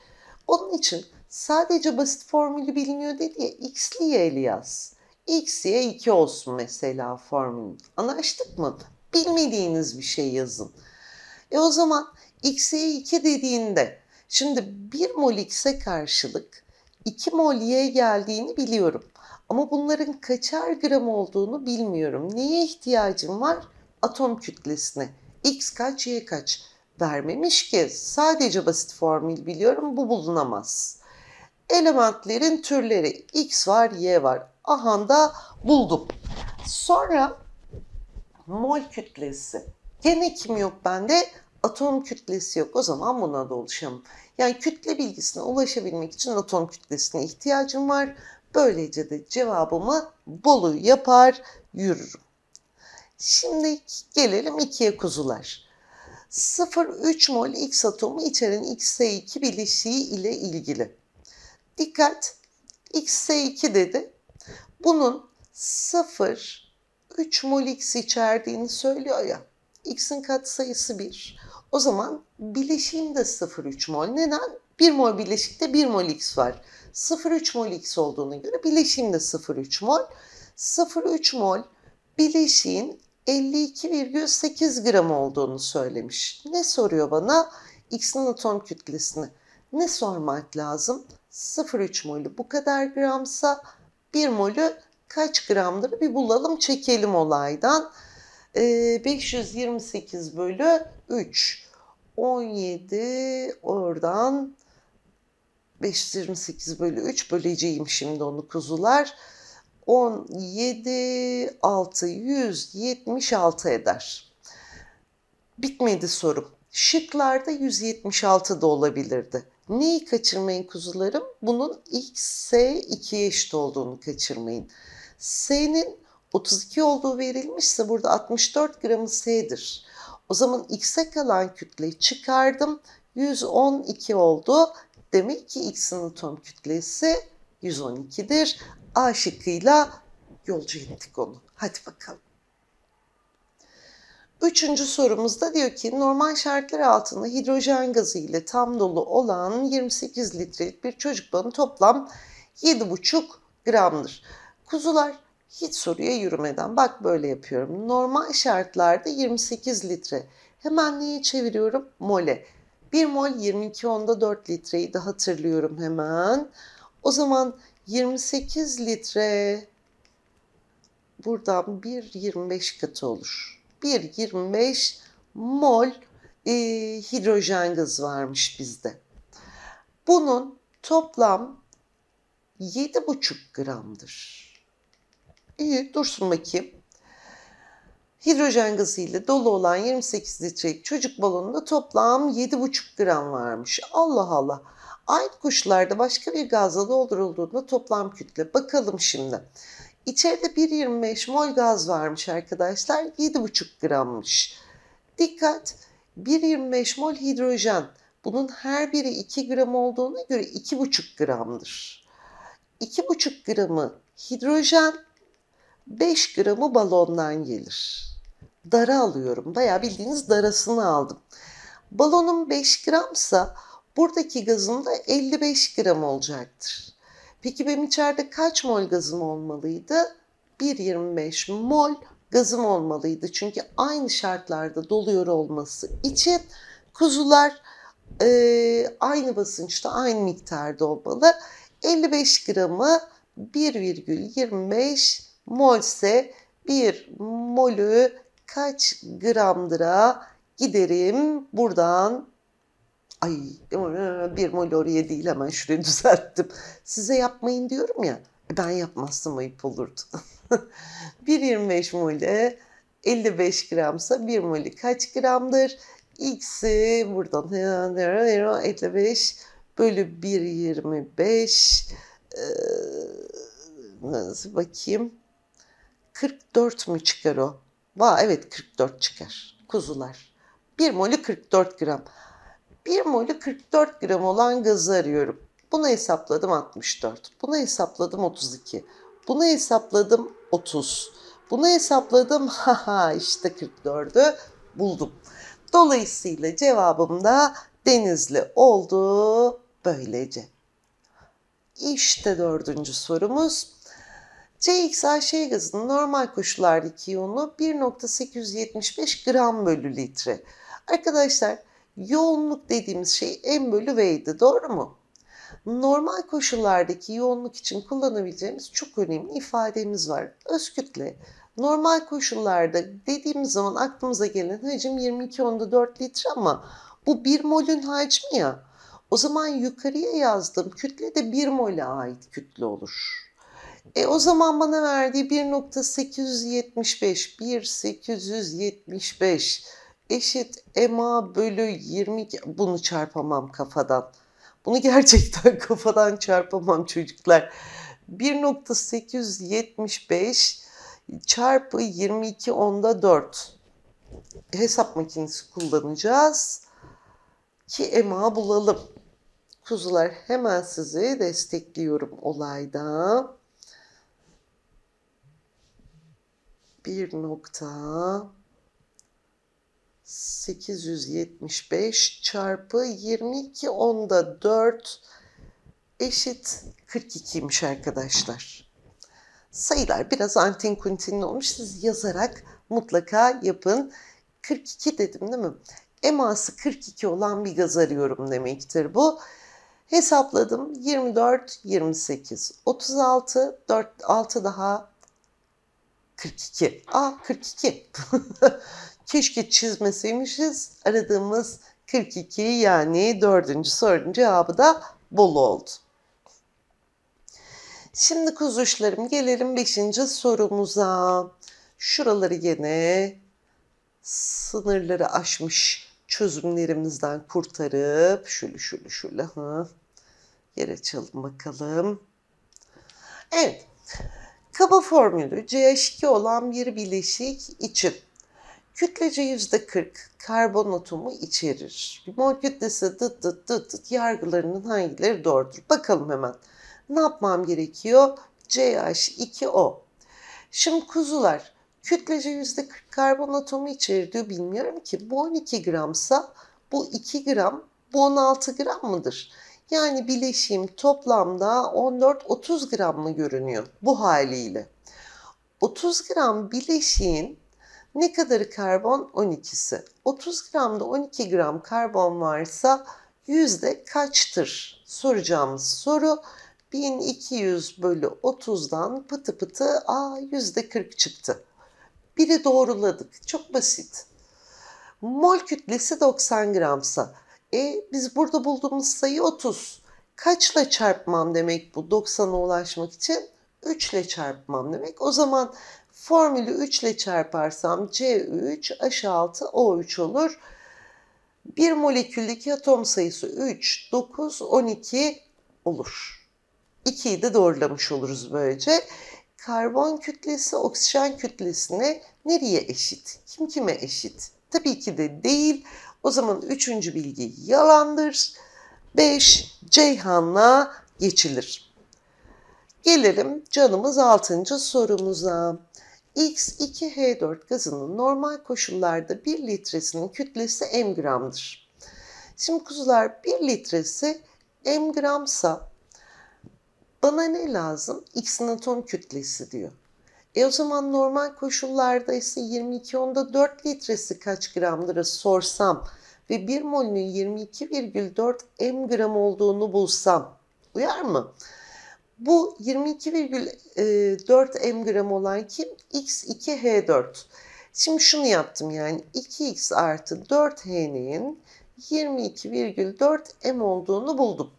Onun için sadece basit formülü biliniyor dedi ya x'li y'li yaz. x, y 2 olsun mesela formülümüz. Anlaştık mı? Bilmediğiniz bir şey yazın. E o zaman x, y 2 dediğinde şimdi 1 mol x'e karşılık 2 mol y geldiğini biliyorum. Ama bunların kaçar gram olduğunu bilmiyorum. Neye ihtiyacım var? Atom kütlesine. X kaç, Y kaç? Vermemiş ki. Sadece basit formül biliyorum. Bu bulunamaz elementlerin türleri x var, y var. Ahanda buldum. Sonra mol kütlesi. Gene kim yok bende? Atom kütlesi yok. O zaman buna da ulaşalım. Yani kütle bilgisine ulaşabilmek için atom kütlesine ihtiyacım var. Böylece de cevabımı bolu yapar yürürüm. Şimdi gelelim ikiye kuzular. 0,3 mol X atomu içeren X2 bileşiği ile ilgili. Dikkat. X'e 2 dedi. Bunun 0, 3 mol X içerdiğini söylüyor ya. X'in katsayısı 1. O zaman bileşiğin de 3 mol. Neden? 1 mol bileşikte 1 mol X var. 0 3 mol X olduğuna göre bileşiğin de 3 mol. 0 3 mol bileşiğin 52,8 gram olduğunu söylemiş. Ne soruyor bana? X'in atom kütlesini. Ne sormak lazım? 0,3 molü bu kadar gramsa 1 molü kaç gramdır bir bulalım çekelim olaydan. E, ee, 528 bölü 3. 17 oradan 528 bölü 3 böleceğim şimdi onu kuzular. 17, 6, 176 eder. Bitmedi sorum. Şıklarda 176 da olabilirdi. Neyi kaçırmayın kuzularım? Bunun x, s 2'ye eşit olduğunu kaçırmayın. S'nin 32 olduğu verilmişse burada 64 gramı s'dir. O zaman x'e kalan kütleyi çıkardım. 112 oldu. Demek ki x'in atom kütlesi 112'dir. A şıkkıyla yolcu ettik onu. Hadi bakalım. Üçüncü sorumuzda diyor ki normal şartlar altında hidrojen gazı ile tam dolu olan 28 litrelik bir çocuk balonu toplam 7,5 gramdır. Kuzular hiç soruya yürümeden bak böyle yapıyorum. Normal şartlarda 28 litre. Hemen neye çeviriyorum? Mole. 1 mol 22 onda 4 litreyi de hatırlıyorum hemen. O zaman 28 litre buradan 1,25 katı olur. 1.25 mol e, hidrojen gazı varmış bizde. Bunun toplam 7,5 gramdır. İyi dursun bakayım. Hidrojen gazıyla dolu olan 28 litrelik çocuk balonunda toplam 7,5 gram varmış. Allah Allah. Aynı koşullarda başka bir gazla doldurulduğunda toplam kütle. Bakalım şimdi. İçeride 1.25 mol gaz varmış arkadaşlar. 7.5 grammış. Dikkat 1.25 mol hidrojen. Bunun her biri 2 gram olduğuna göre 2,5 gramdır. 2,5 gramı hidrojen, 5 gramı balondan gelir. Dara alıyorum. Bayağı bildiğiniz darasını aldım. Balonum 5 gramsa buradaki gazım da 55 gram olacaktır. Peki benim içeride kaç mol gazım olmalıydı? 1.25 mol gazım olmalıydı. Çünkü aynı şartlarda doluyor olması için kuzular e, aynı basınçta aynı miktarda olmalı. 55 gramı 1,25 mol ise 1 molü kaç gramdıra giderim buradan Ay e, bir mol oraya değil hemen şurayı düzelttim. Size yapmayın diyorum ya. Ben yapmazsam ayıp olurdu. 1.25 mole 55 gramsa 1 moli kaç gramdır? X'i buradan 55 bölü 1.25 ee, nasıl bakayım 44 mü çıkar o? Va evet 44 çıkar. Kuzular. 1 molü 44 gram. 1 molü 44 gram olan gazı arıyorum. Buna hesapladım 64. Buna hesapladım 32. Buna hesapladım 30. Buna hesapladım haha işte 44'ü buldum. Dolayısıyla cevabım da denizli oldu böylece. İşte dördüncü sorumuz. CXAŞ gazının normal koşullardaki yoğunluğu 1.875 gram bölü litre. Arkadaşlar Yoğunluk dediğimiz şey M bölü V'ydi doğru mu? Normal koşullardaki yoğunluk için kullanabileceğimiz çok önemli ifademiz var. Öz kütle. Normal koşullarda dediğimiz zaman aklımıza gelen hacim 22 onda 4 litre ama bu 1 molün hacmi ya. O zaman yukarıya yazdığım kütle de 1 mole ait kütle olur. E o zaman bana verdiği 1.875, 1.875 eşit ema bölü 20 bunu çarpamam kafadan. Bunu gerçekten kafadan çarpamam çocuklar. 1.875 çarpı 22 onda 4 hesap makinesi kullanacağız ki ema bulalım. Kuzular hemen sizi destekliyorum olayda. Bir nokta 875 çarpı 22 onda 4 eşit 42'ymiş arkadaşlar. Sayılar biraz antin kuntin olmuş. Siz yazarak mutlaka yapın. 42 dedim değil mi? Eması 42 olan bir gaz arıyorum demektir bu. Hesapladım 24, 28, 36, 4, 6 daha 42. Aa 42. Keşke çizmeseymişiz. Aradığımız 42 yani dördüncü sorunun cevabı da bolu oldu. Şimdi kuzuşlarım gelelim 5. sorumuza. Şuraları yine sınırları aşmış çözümlerimizden kurtarıp şöyle şöyle şöyle ha, yer açalım bakalım. Evet. Kaba formülü CH2 olan bir bileşik için Kütlece yüzde 40 karbon atomu içerir. Bir mol kütlesi dıt dıt dıt dıt yargılarının hangileri doğrudur? Bakalım hemen. Ne yapmam gerekiyor? CH2O. Şimdi kuzular kütlece yüzde 40 karbon atomu içerir diyor bilmiyorum ki. Bu 12 gramsa bu 2 gram bu 16 gram mıdır? Yani bileşim toplamda 14-30 gram mı görünüyor bu haliyle? 30 gram bileşiğin ne kadarı karbon? 12'si. 30 gramda 12 gram karbon varsa yüzde kaçtır? Soracağımız soru 1200 bölü 30'dan pıtı pıtı a yüzde 40 çıktı. Biri doğruladık. Çok basit. Mol kütlesi 90 gramsa. E biz burada bulduğumuz sayı 30. Kaçla çarpmam demek bu 90'a ulaşmak için? 3 ile çarpmam demek. O zaman Formülü 3 ile çarparsam C3 H6 O3 olur. Bir moleküldeki atom sayısı 3, 9, 12 olur. 2'yi de doğrulamış oluruz böylece. Karbon kütlesi oksijen kütlesine nereye eşit? Kim kime eşit? Tabii ki de değil. O zaman üçüncü bilgi yalandır. 5 Ceyhan'la geçilir. Gelelim canımız altıncı sorumuza. X2H4 gazının normal koşullarda 1 litresinin kütlesi m gramdır. Şimdi kuzular 1 litresi m gramsa bana ne lazım? X'in atom kütlesi diyor. E o zaman normal koşullarda ise 22 onda 4 litresi kaç gramdır sorsam ve 1 molünün 22,4 m gram olduğunu bulsam uyar mı? Bu 22,4 mg olan kim? X2H4. Şimdi şunu yaptım yani 2x artı 4h'nin 22,4 m olduğunu buldum.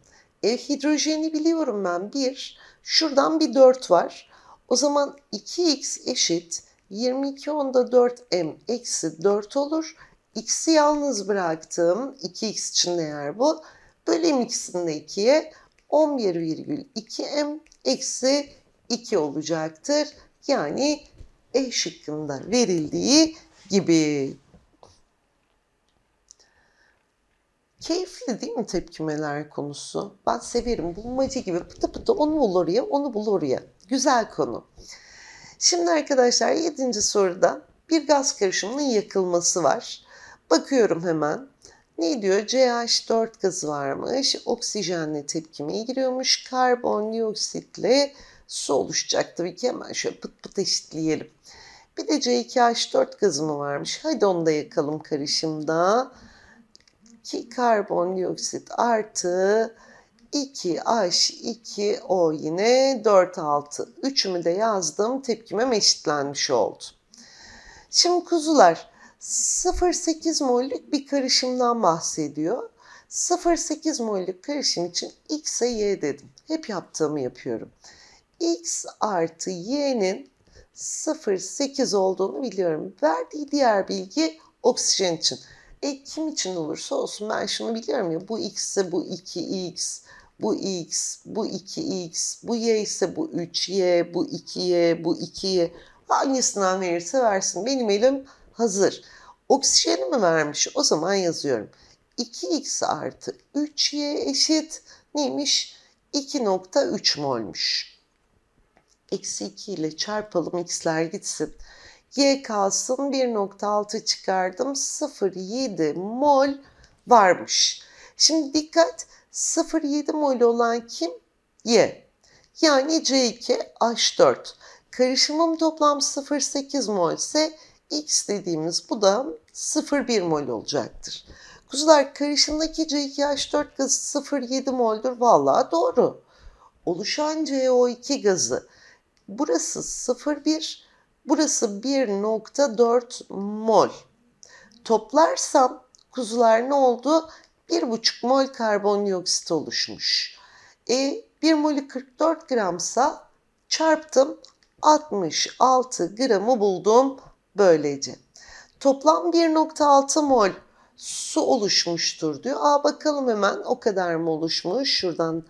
E, hidrojeni biliyorum ben 1. Şuradan bir 4 var. O zaman 2x eşit 22 onda 4 m eksi 4 olur. X'i yalnız bıraktım. 2x için değer bu. Böleyim ikisini de 2'ye. 11,2m eksi 2 olacaktır. Yani E şıkkında verildiği gibi. Keyifli değil mi tepkimeler konusu? Ben severim. Bulmaca gibi pıtı pıtı onu bul oraya, onu bul oraya. Güzel konu. Şimdi arkadaşlar 7. soruda bir gaz karışımının yakılması var. Bakıyorum hemen. Ne diyor? CH4 gazı varmış. Oksijenle tepkime giriyormuş. Karbondioksitle su oluşacak tabii ki. Hemen şöyle pıt pıt eşitleyelim. Bir de C2H4 gazı mı varmış? Hadi onu da yakalım karışımda. 2 karbondioksit artı 2H2O yine 4 6. Üçümü de yazdım. Tepkime eşitlenmiş oldu. Şimdi kuzular 0.8 mollük bir karışımdan bahsediyor. 0.8 mollük karışım için x'e y dedim. Hep yaptığımı yapıyorum. x artı y'nin 0.8 olduğunu biliyorum. Verdiği diğer bilgi oksijen için. E kim için olursa olsun ben şunu biliyorum ya bu x ise bu 2x, bu x, bu 2x, bu y ise bu 3y, bu 2y, bu 2y. Hangisinden verirse versin. Benim elim hazır. Oksijeni mi vermiş? O zaman yazıyorum. 2x artı 3y eşit neymiş? 2.3 molmuş. Eksi 2 ile çarpalım x'ler gitsin. Y kalsın 1.6 çıkardım 0.7 mol varmış. Şimdi dikkat 0.7 mol olan kim? Y. Yani C2H4. Karışımım toplam 0.8 mol ise X dediğimiz bu da 0,1 mol olacaktır. Kuzular karışımdaki C2H4 gazı 0,7 moldur. Vallahi doğru. Oluşan CO2 gazı burası 0,1 burası 1,4 mol. Toplarsam kuzular ne oldu? 1,5 mol karbondioksit oluşmuş. E, 1 molü 44 gramsa çarptım 66 gramı buldum böylece. Toplam 1.6 mol su oluşmuştur diyor. Aa bakalım hemen o kadar mı oluşmuş? Şuradan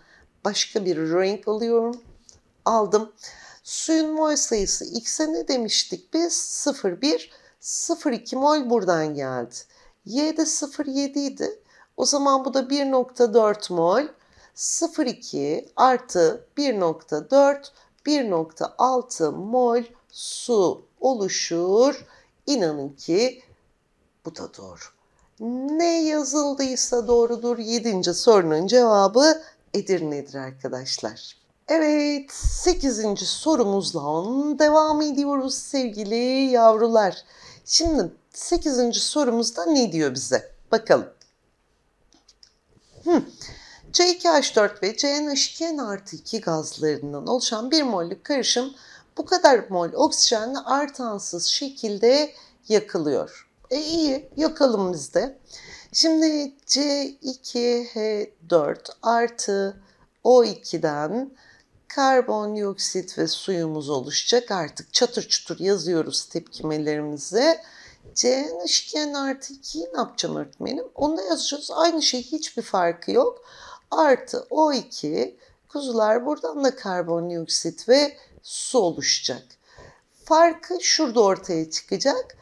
başka bir renk alıyorum. Aldım. Suyun mol sayısı x'e ne demiştik biz? 0,1, 0,2 mol buradan geldi. Y de 0,7 idi. O zaman bu da 1.4 mol. 0,2 artı 1.4, 1.6 mol su oluşur. İnanın ki bu da doğru. Ne yazıldıysa doğrudur. Yedinci sorunun cevabı Edirne'dir arkadaşlar. Evet, sekizinci sorumuzla devam ediyoruz sevgili yavrular. Şimdi sekizinci sorumuzda ne diyor bize? Bakalım. Hmm. C2H4 ve CnH2 artı 2 gazlarından oluşan bir mollük karışım bu kadar mol oksijenle artansız şekilde yakılıyor. E iyi yakalım biz de. Şimdi C2H4 artı O2'den karbondioksit ve suyumuz oluşacak. Artık çatır çutur yazıyoruz tepkimelerimize. C'nin eşitken artı 2'yi ne yapacağım öğretmenim? Onu da yazacağız. Aynı şey hiçbir farkı yok. Artı O2 kuzular buradan da karbondioksit ve su oluşacak. Farkı şurada ortaya çıkacak.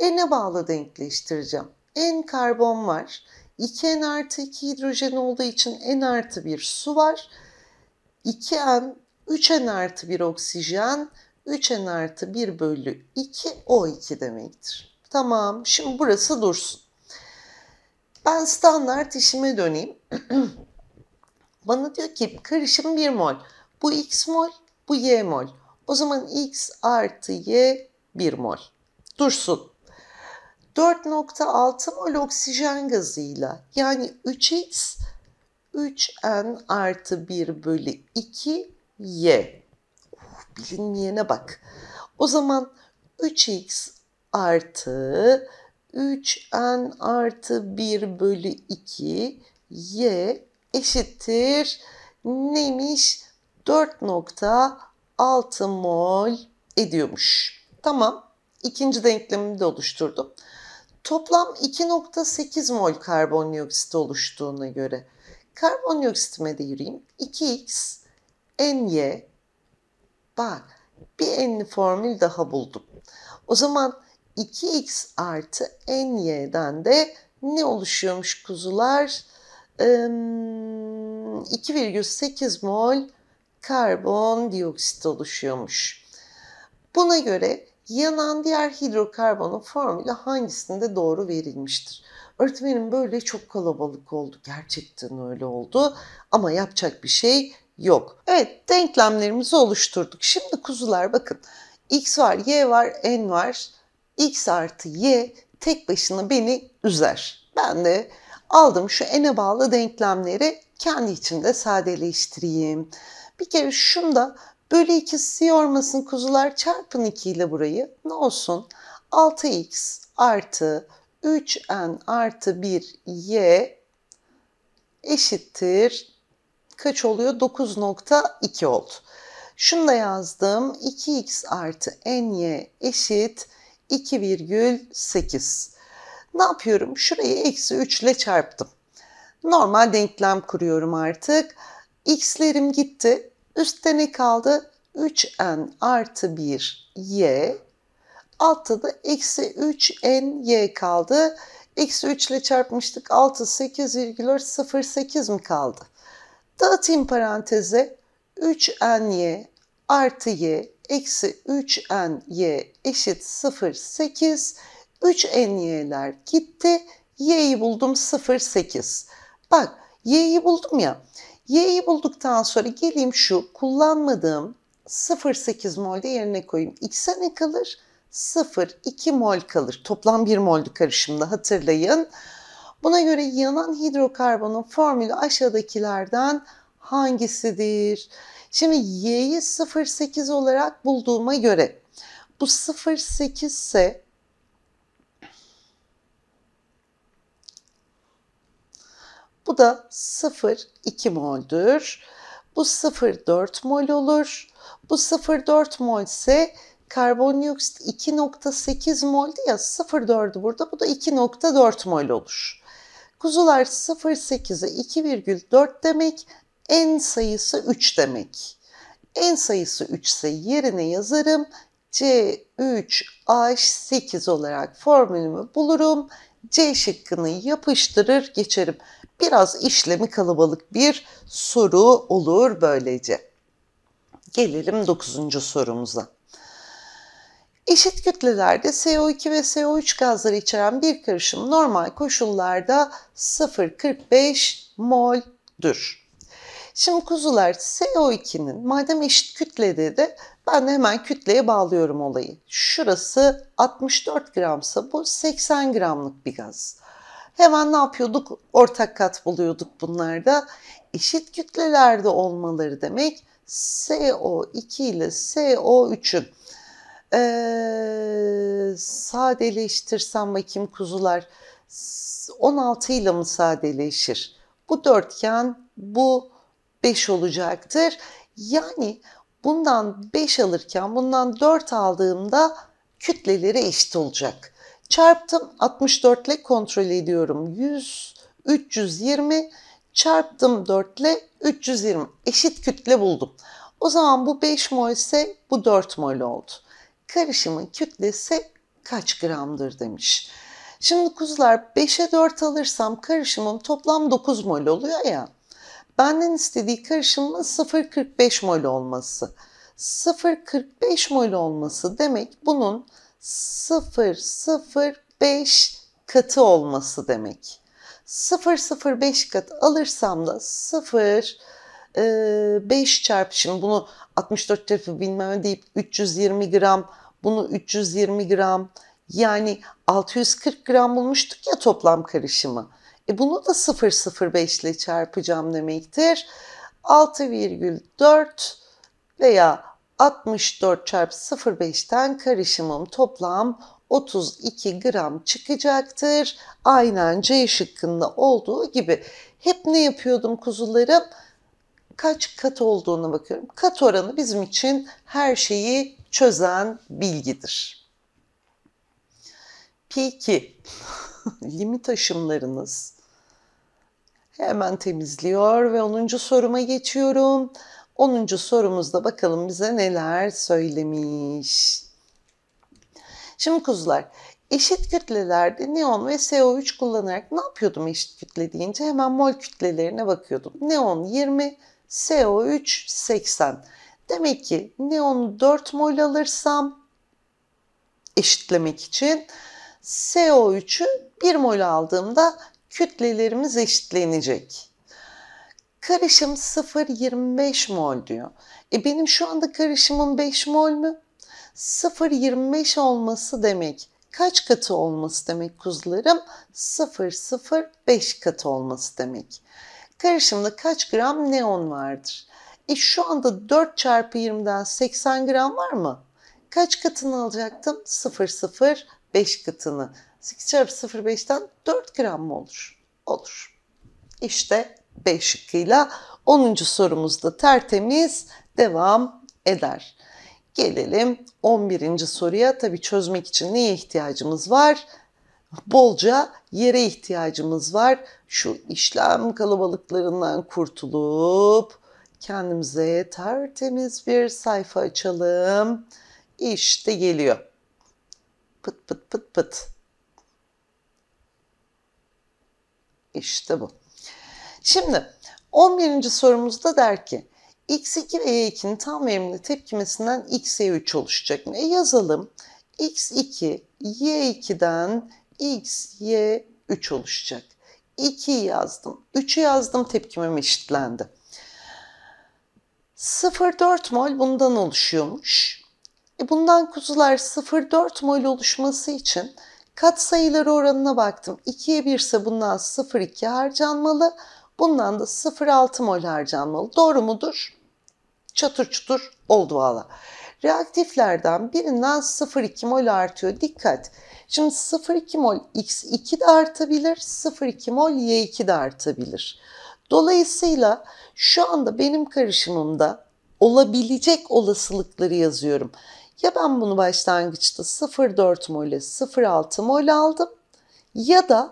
N'e bağlı denkleştireceğim. N karbon var. 2N artı 2 hidrojen olduğu için N artı 1 su var. 2N, 3N artı 1 oksijen, 3N artı 1 bölü 2 O2 demektir. Tamam şimdi burası dursun. Ben standart işime döneyim. Bana diyor ki karışım 1 mol. Bu x mol, bu y mol. O zaman x artı y 1 mol. Dursun. 4.6 mol oksijen gazıyla yani 3x 3n artı 1 bölü 2 y. Of, uh, bilinmeyene bak. O zaman 3x artı 3n artı 1 bölü 2 y eşittir neymiş? 4.6 mol ediyormuş. Tamam. İkinci denklemimi de oluşturdum. Toplam 2.8 mol karbondioksit oluştuğuna göre karbondioksitime de yürüyeyim. 2x ny bak bir n'li formül daha buldum. O zaman 2x artı ny'den de ne oluşuyormuş kuzular? 2,8 mol karbondioksit oluşuyormuş. Buna göre yanan diğer hidrokarbonun formülü hangisinde doğru verilmiştir? Öğretmenim böyle çok kalabalık oldu. Gerçekten öyle oldu ama yapacak bir şey yok. Evet denklemlerimizi oluşturduk. Şimdi kuzular bakın x var, y var, n var. x artı y tek başına beni üzer. Ben de aldım şu n'e bağlı denklemleri kendi içinde sadeleştireyim. Bir kere şunda bölü ikisi yormasın kuzular çarpın 2 ile burayı. Ne olsun? 6x artı 3n artı 1y eşittir. Kaç oluyor? 9.2 oldu. Şunu da yazdım. 2x artı ny eşit 2,8. Ne yapıyorum? Şurayı eksi 3 ile çarptım. Normal denklem kuruyorum artık x'lerim gitti. Üstte ne kaldı? 3n artı 1 y. Altta da eksi 3n y kaldı. Eksi 3 ile çarpmıştık. 6 8, 8,08 mi kaldı? Dağıtayım paranteze. 3ny artı y eksi 3ny eşit 0, 8. 3n'y'ler gitti. y'yi buldum 0, 8. Bak y'yi buldum ya. Y'yi bulduktan sonra geleyim şu kullanmadığım 0,8 molde yerine koyayım. X'e ne kalır? 0,2 mol kalır. Toplam 1 moldu karışımda hatırlayın. Buna göre yanan hidrokarbonun formülü aşağıdakilerden hangisidir? Şimdi Y'yi 0,8 olarak bulduğuma göre bu 0,8 ise Bu da 0,2 moldür. Bu 0,4 mol olur. Bu 0,4 mol ise karbondioksit 2,8 moldu ya 0,4'ü burada bu da 2,4 mol olur. Kuzular 0,8'e 2,4 demek en sayısı 3 demek. En sayısı 3 ise yerine yazarım. C3H8 olarak formülümü bulurum. C şıkkını yapıştırır geçerim. Biraz işlemi kalabalık bir soru olur böylece. Gelelim dokuzuncu sorumuza. Eşit kütlelerde CO2 ve CO3 gazları içeren bir karışım normal koşullarda 0.45 mol'dür. Şimdi kuzular CO2'nin madem eşit kütlede de ben de hemen kütleye bağlıyorum olayı. Şurası 64 gramsa bu 80 gramlık bir gaz. Hemen ne yapıyorduk? Ortak kat buluyorduk bunlarda. Eşit kütlelerde olmaları demek co 2 ile co 3ün Ee, sadeleştirsem bakayım kuzular. 16 ile mi sadeleşir? Bu dörtgen, bu 5 olacaktır. Yani bundan 5 alırken bundan 4 aldığımda kütleleri eşit olacak. Çarptım 64 ile kontrol ediyorum. 100, 320 çarptım 4 ile 320 eşit kütle buldum. O zaman bu 5 mol ise bu 4 mol oldu. Karışımın kütlesi kaç gramdır demiş. Şimdi kuzular 5'e 4 alırsam karışımım toplam 9 mol oluyor ya. Benden istediği karışımın 0.45 mol olması. 0.45 mol olması demek bunun 0,05 katı olması demek. 0,05 kat alırsam da 0 5 e, çarpı şimdi bunu 64 tarafı bilmem deyip 320 gram bunu 320 gram yani 640 gram bulmuştuk ya toplam karışımı. E bunu da 0,05 ile çarpacağım demektir. 6,4 veya 64 çarpı 0,5'ten karışımım toplam 32 gram çıkacaktır. Aynen C şıkkında olduğu gibi. Hep ne yapıyordum kuzularım? Kaç kat olduğuna bakıyorum. Kat oranı bizim için her şeyi çözen bilgidir. Peki, limit aşımlarınız hemen temizliyor ve 10. soruma geçiyorum. 10. sorumuzda bakalım bize neler söylemiş. Şimdi kuzular eşit kütlelerde neon ve co 3 kullanarak ne yapıyordum eşit kütle deyince hemen mol kütlelerine bakıyordum. Neon 20, co 3 80. Demek ki neonu 4 mol alırsam eşitlemek için co 3ü 1 mol aldığımda kütlelerimiz eşitlenecek. Karışım 0.25 mol diyor. E benim şu anda karışımım 5 mol mü? 0.25 olması demek kaç katı olması demek kuzularım? 0.05 katı olması demek. Karışımda kaç gram neon vardır? E şu anda 4 çarpı 20'den 80 gram var mı? Kaç katını alacaktım? 0.05 katını. 8 çarpı 0.5'ten 4 gram mı olur? Olur. İşte B şıkkıyla 10. sorumuzda tertemiz devam eder. Gelelim 11. soruya. Tabi çözmek için neye ihtiyacımız var? Bolca yere ihtiyacımız var. Şu işlem kalabalıklarından kurtulup kendimize tertemiz bir sayfa açalım. İşte geliyor. Pıt pıt pıt pıt. İşte bu. Şimdi 11. sorumuzda der ki x2 ve y2'nin tam verimli tepkimesinden x y 3 oluşacak. E yazalım. x2 y2'den x y 3 oluşacak. 2 yazdım. 3'ü yazdım tepkimim eşitlendi. 0,4 mol bundan oluşuyormuş. E bundan kuzular 0,4 mol oluşması için kat sayıları oranına baktım. 2'ye 1 ise bundan 0,2 harcanmalı. Bundan da 0,6 mol harcanmalı. Doğru mudur? Çatır çutur oldu valla. Reaktiflerden birinden 0,2 mol artıyor. Dikkat! Şimdi 0,2 mol X2 de artabilir, 0,2 mol Y2 de artabilir. Dolayısıyla şu anda benim karışımımda olabilecek olasılıkları yazıyorum. Ya ben bunu başlangıçta 0,4 mole 0,6 mol aldım ya da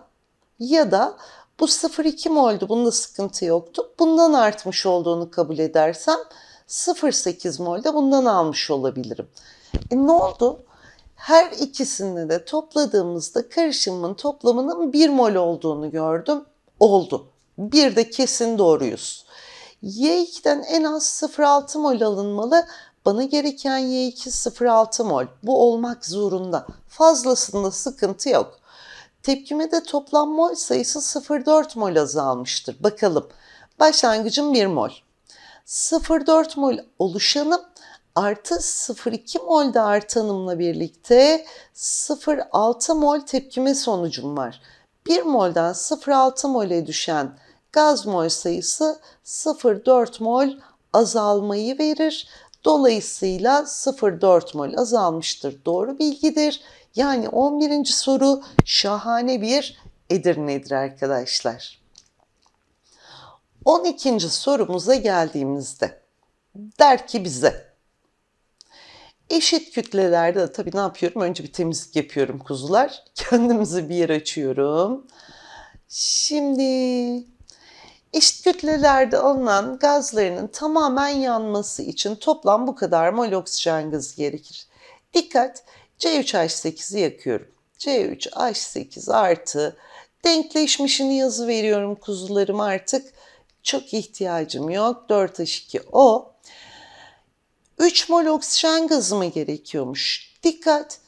ya da bu 0,2 moldu bunda sıkıntı yoktu. Bundan artmış olduğunu kabul edersem 0,8 molde bundan almış olabilirim. E ne oldu? Her ikisini de topladığımızda karışımın toplamının 1 mol olduğunu gördüm. Oldu. Bir de kesin doğruyuz. Y2'den en az 0,6 mol alınmalı. Bana gereken Y2 0,6 mol. Bu olmak zorunda. Fazlasında sıkıntı yok. Tepkime de toplam mol sayısı 0,4 mol azalmıştır. Bakalım başlangıcım 1 mol. 0,4 mol oluşanım artı 0,2 mol de artanımla birlikte 0,6 mol tepkime sonucum var. 1 mol'dan 0,6 mole düşen gaz mol sayısı 0,4 mol azalmayı verir. Dolayısıyla 0,4 mol azalmıştır. Doğru bilgidir. Yani 11. soru şahane bir Edirne'dir arkadaşlar. 12. sorumuza geldiğimizde der ki bize eşit kütlelerde tabii ne yapıyorum? Önce bir temizlik yapıyorum kuzular. Kendimizi bir yer açıyorum. Şimdi eşit kütlelerde alınan gazlarının tamamen yanması için toplam bu kadar mol oksijen gazı gerekir. Dikkat! C3H8'i yakıyorum. C3H8 artı denkleşmişini yazı veriyorum kuzularım artık. Çok ihtiyacım yok. 4H2O. 3 mol oksijen gazı mı gerekiyormuş? Dikkat!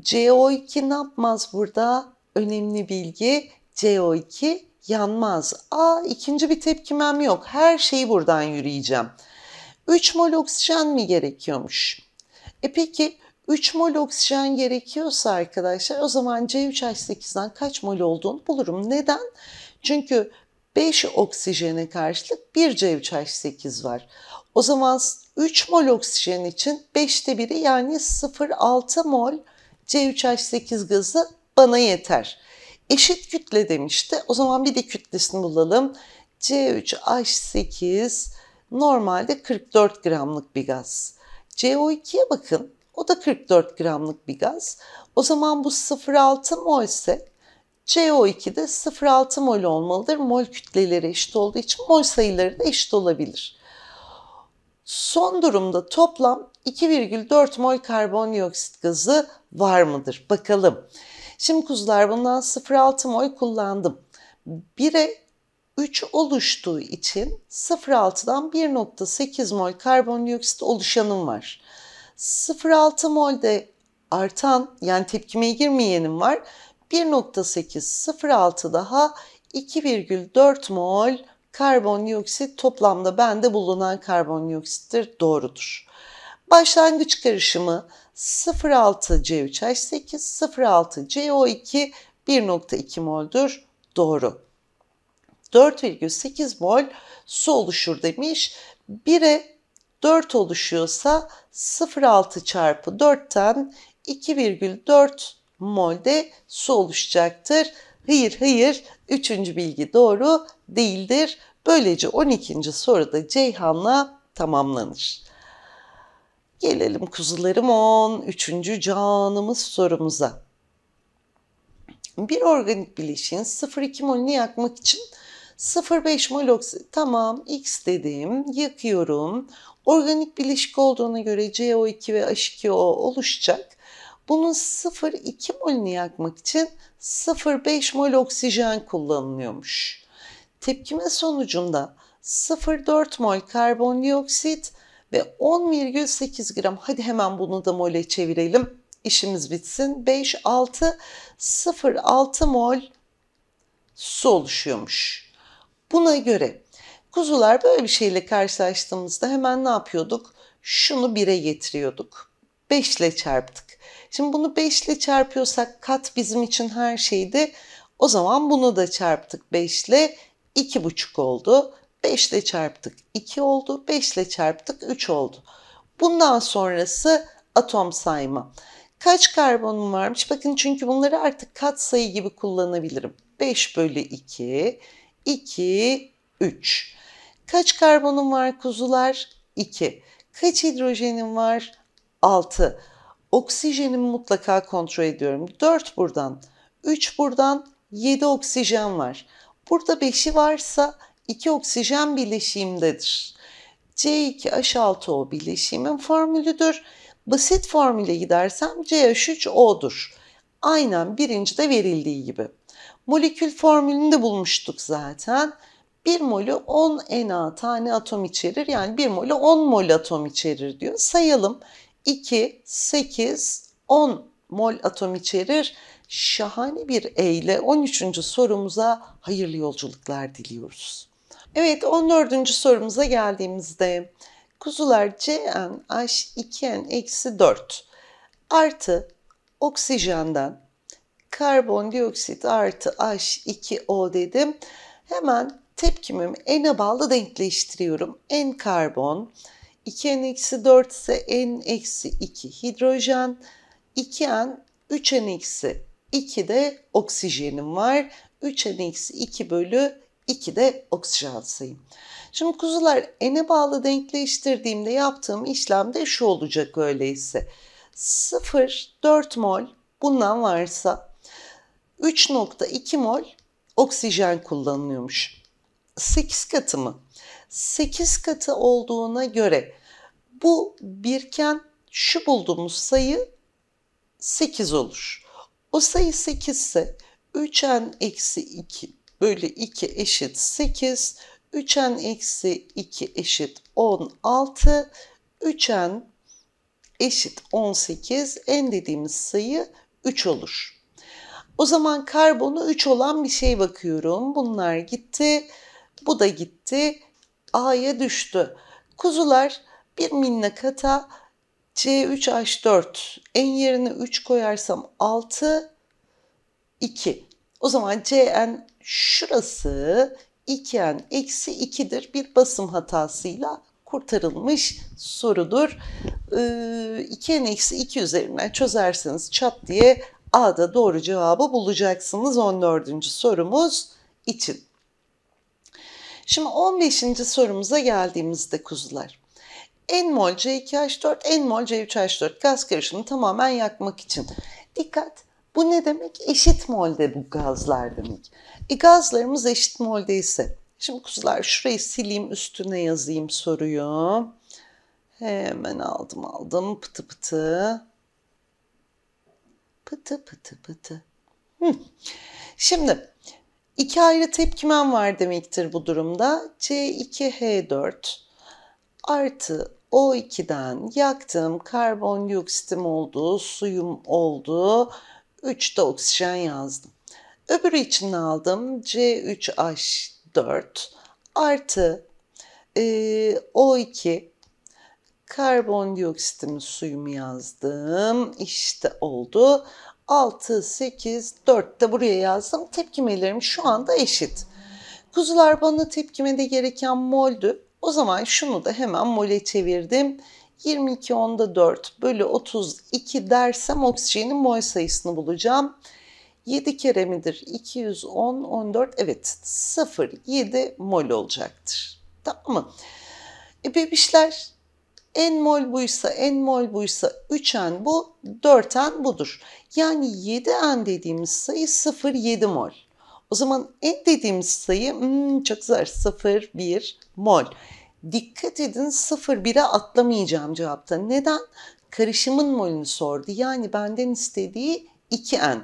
CO2 ne yapmaz burada? Önemli bilgi. CO2 yanmaz. Aa ikinci bir tepkimem yok. Her şeyi buradan yürüyeceğim. 3 mol oksijen mi gerekiyormuş? E peki 3 mol oksijen gerekiyorsa arkadaşlar o zaman C3H8'den kaç mol olduğunu bulurum. Neden? Çünkü 5 oksijene karşılık 1 C3H8 var. O zaman 3 mol oksijen için 5'te biri yani 0,6 mol C3H8 gazı bana yeter. Eşit kütle demişti. O zaman bir de kütlesini bulalım. C3H8 normalde 44 gramlık bir gaz. CO2'ye bakın. O da 44 gramlık bir gaz. O zaman bu 0,6 mol ise CO2 de 0,6 mol olmalıdır. Mol kütleleri eşit olduğu için mol sayıları da eşit olabilir. Son durumda toplam 2,4 mol karbondioksit gazı var mıdır? Bakalım. Şimdi kuzular bundan 0,6 mol kullandım. 1'e 3 oluştuğu için 0,6'dan 1,8 mol karbondioksit oluşanım var. 0.6 molde artan yani tepkimeye girmeyenim var. 1.8 0.6 daha 2,4 mol karbondioksit toplamda bende bulunan karbondioksittir doğrudur. Başlangıç karışımı 0.6 C3H8 0.6 CO2 1.2 moldür doğru. 4,8 mol su oluşur demiş. 1'e 4 oluşuyorsa 0,6 çarpı 4'ten 2,4 molde su oluşacaktır. Hayır hayır 3. bilgi doğru değildir. Böylece 12. soruda Ceyhan'la tamamlanır. Gelelim kuzularım 13. canımız sorumuza. Bir organik bileşiğin 0,2 molünü yakmak için 0,5 mol oksit. Tamam x dedim yakıyorum. Organik bileşik olduğuna göre CO2 ve H2O oluşacak. Bunun 0,2 molünü yakmak için 0,5 mol oksijen kullanılıyormuş. Tepkime sonucunda 0,4 mol karbondioksit ve 10,8 gram hadi hemen bunu da mole çevirelim işimiz bitsin. 5,6, 0,6 mol su oluşuyormuş. Buna göre Kuzular böyle bir şeyle karşılaştığımızda hemen ne yapıyorduk? Şunu bire getiriyorduk. Beşle çarptık. Şimdi bunu beşle çarpıyorsak kat bizim için her şeydi. O zaman bunu da çarptık beşle. İki buçuk oldu. Beşle çarptık iki oldu. Beşle çarptık üç oldu. Bundan sonrası atom sayma. Kaç karbonum varmış? Bakın çünkü bunları artık kat sayı gibi kullanabilirim. 5 bölü 2, 2, 3. Kaç karbonun var kuzular? 2. Kaç hidrojenin var? 6. Oksijenin mutlaka kontrol ediyorum. 4 buradan, 3 buradan, 7 oksijen var. Burada 5'i varsa 2 oksijen bileşiğimdedir. C2H6O bileşiğimin formülüdür. Basit formüle gidersem CH3O'dur. Aynen birinci de verildiği gibi. Molekül formülünü de bulmuştuk zaten. 1 molü 10 Na tane atom içerir. Yani 1 molü 10 mol atom içerir diyor. Sayalım. 2, 8, 10 mol atom içerir. Şahane bir E ile 13. sorumuza hayırlı yolculuklar diliyoruz. Evet 14. sorumuza geldiğimizde kuzular CnH2n-4 artı oksijenden karbondioksit artı H2O dedim. Hemen tepkimimi n'e bağlı denkleştiriyorum. N karbon, 2N 4 ise N eksi 2 hidrojen, 2N, 3N eksi 2 de oksijenim var. 3N eksi 2 bölü 2 de oksijen sayım. Şimdi kuzular n'e bağlı denkleştirdiğimde yaptığım işlem de şu olacak öyleyse. 0, 4 mol bundan varsa 3.2 mol oksijen kullanılıyormuş. 8 katı mı? 8 katı olduğuna göre bu birken şu bulduğumuz sayı 8 olur. O sayı 8 ise 3n eksi 2 bölü 2 eşit 8, 3n eksi 2 eşit 16, 3n eşit 18, n dediğimiz sayı 3 olur. O zaman karbonu 3 olan bir şey bakıyorum. Bunlar gitti. Bu da gitti. A'ya düştü. Kuzular bir minnak hata C3H4 en yerine 3 koyarsam 6 2. O zaman Cn şurası 2n eksi 2'dir. Bir basım hatasıyla kurtarılmış sorudur. Ee, 2n eksi 2 üzerinden çözerseniz çat diye A'da doğru cevabı bulacaksınız 14. sorumuz için. Şimdi 15. sorumuza geldiğimizde kuzular. Enmol C2H4, enmol C3H4 gaz karışımını tamamen yakmak için. Dikkat! Bu ne demek? Eşit molde bu gazlar demek. E gazlarımız eşit molde ise. Şimdi kuzular şurayı sileyim üstüne yazayım soruyu. Hemen aldım aldım pıtı pıtı. Pıtı pıtı pıtı. Hı. Şimdi İki ayrı tepkimen var demektir bu durumda. C2H4 artı O2'den yaktığım karbondioksitim oldu, suyum oldu, 3 de oksijen yazdım. Öbürü için aldım C3H4 artı e, O2 karbondioksitimi suyumu yazdım. İşte oldu. 6, 8, 4 de buraya yazdım. Tepkimelerim şu anda eşit. Kuzular bana tepkimede gereken moldü. O zaman şunu da hemen mole çevirdim. 22 onda 4 bölü 32 dersem oksijenin mol sayısını bulacağım. 7 kere midir? 210, 14. Evet 0,7 mol olacaktır. Tamam mı? E bebişler en mol buysa, en mol buysa 3n bu, 4n budur. Yani 7n dediğimiz sayı 0 7 mol. O zaman n dediğimiz sayı hmm, çok zor 0 1 mol. Dikkat edin 0 1'e atlamayacağım cevapta. Neden? Karışımın molünü sordu. Yani benden istediği 2n.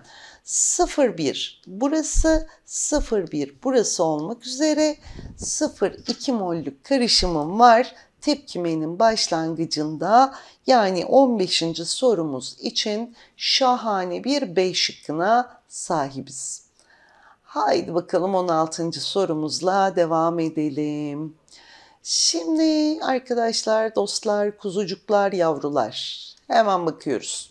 0 1. burası 0 1. burası olmak üzere 0 2 mollük karışımım var tepkimenin başlangıcında yani 15. sorumuz için şahane bir B şıkkına sahibiz. Haydi bakalım 16. sorumuzla devam edelim. Şimdi arkadaşlar, dostlar, kuzucuklar, yavrular hemen bakıyoruz.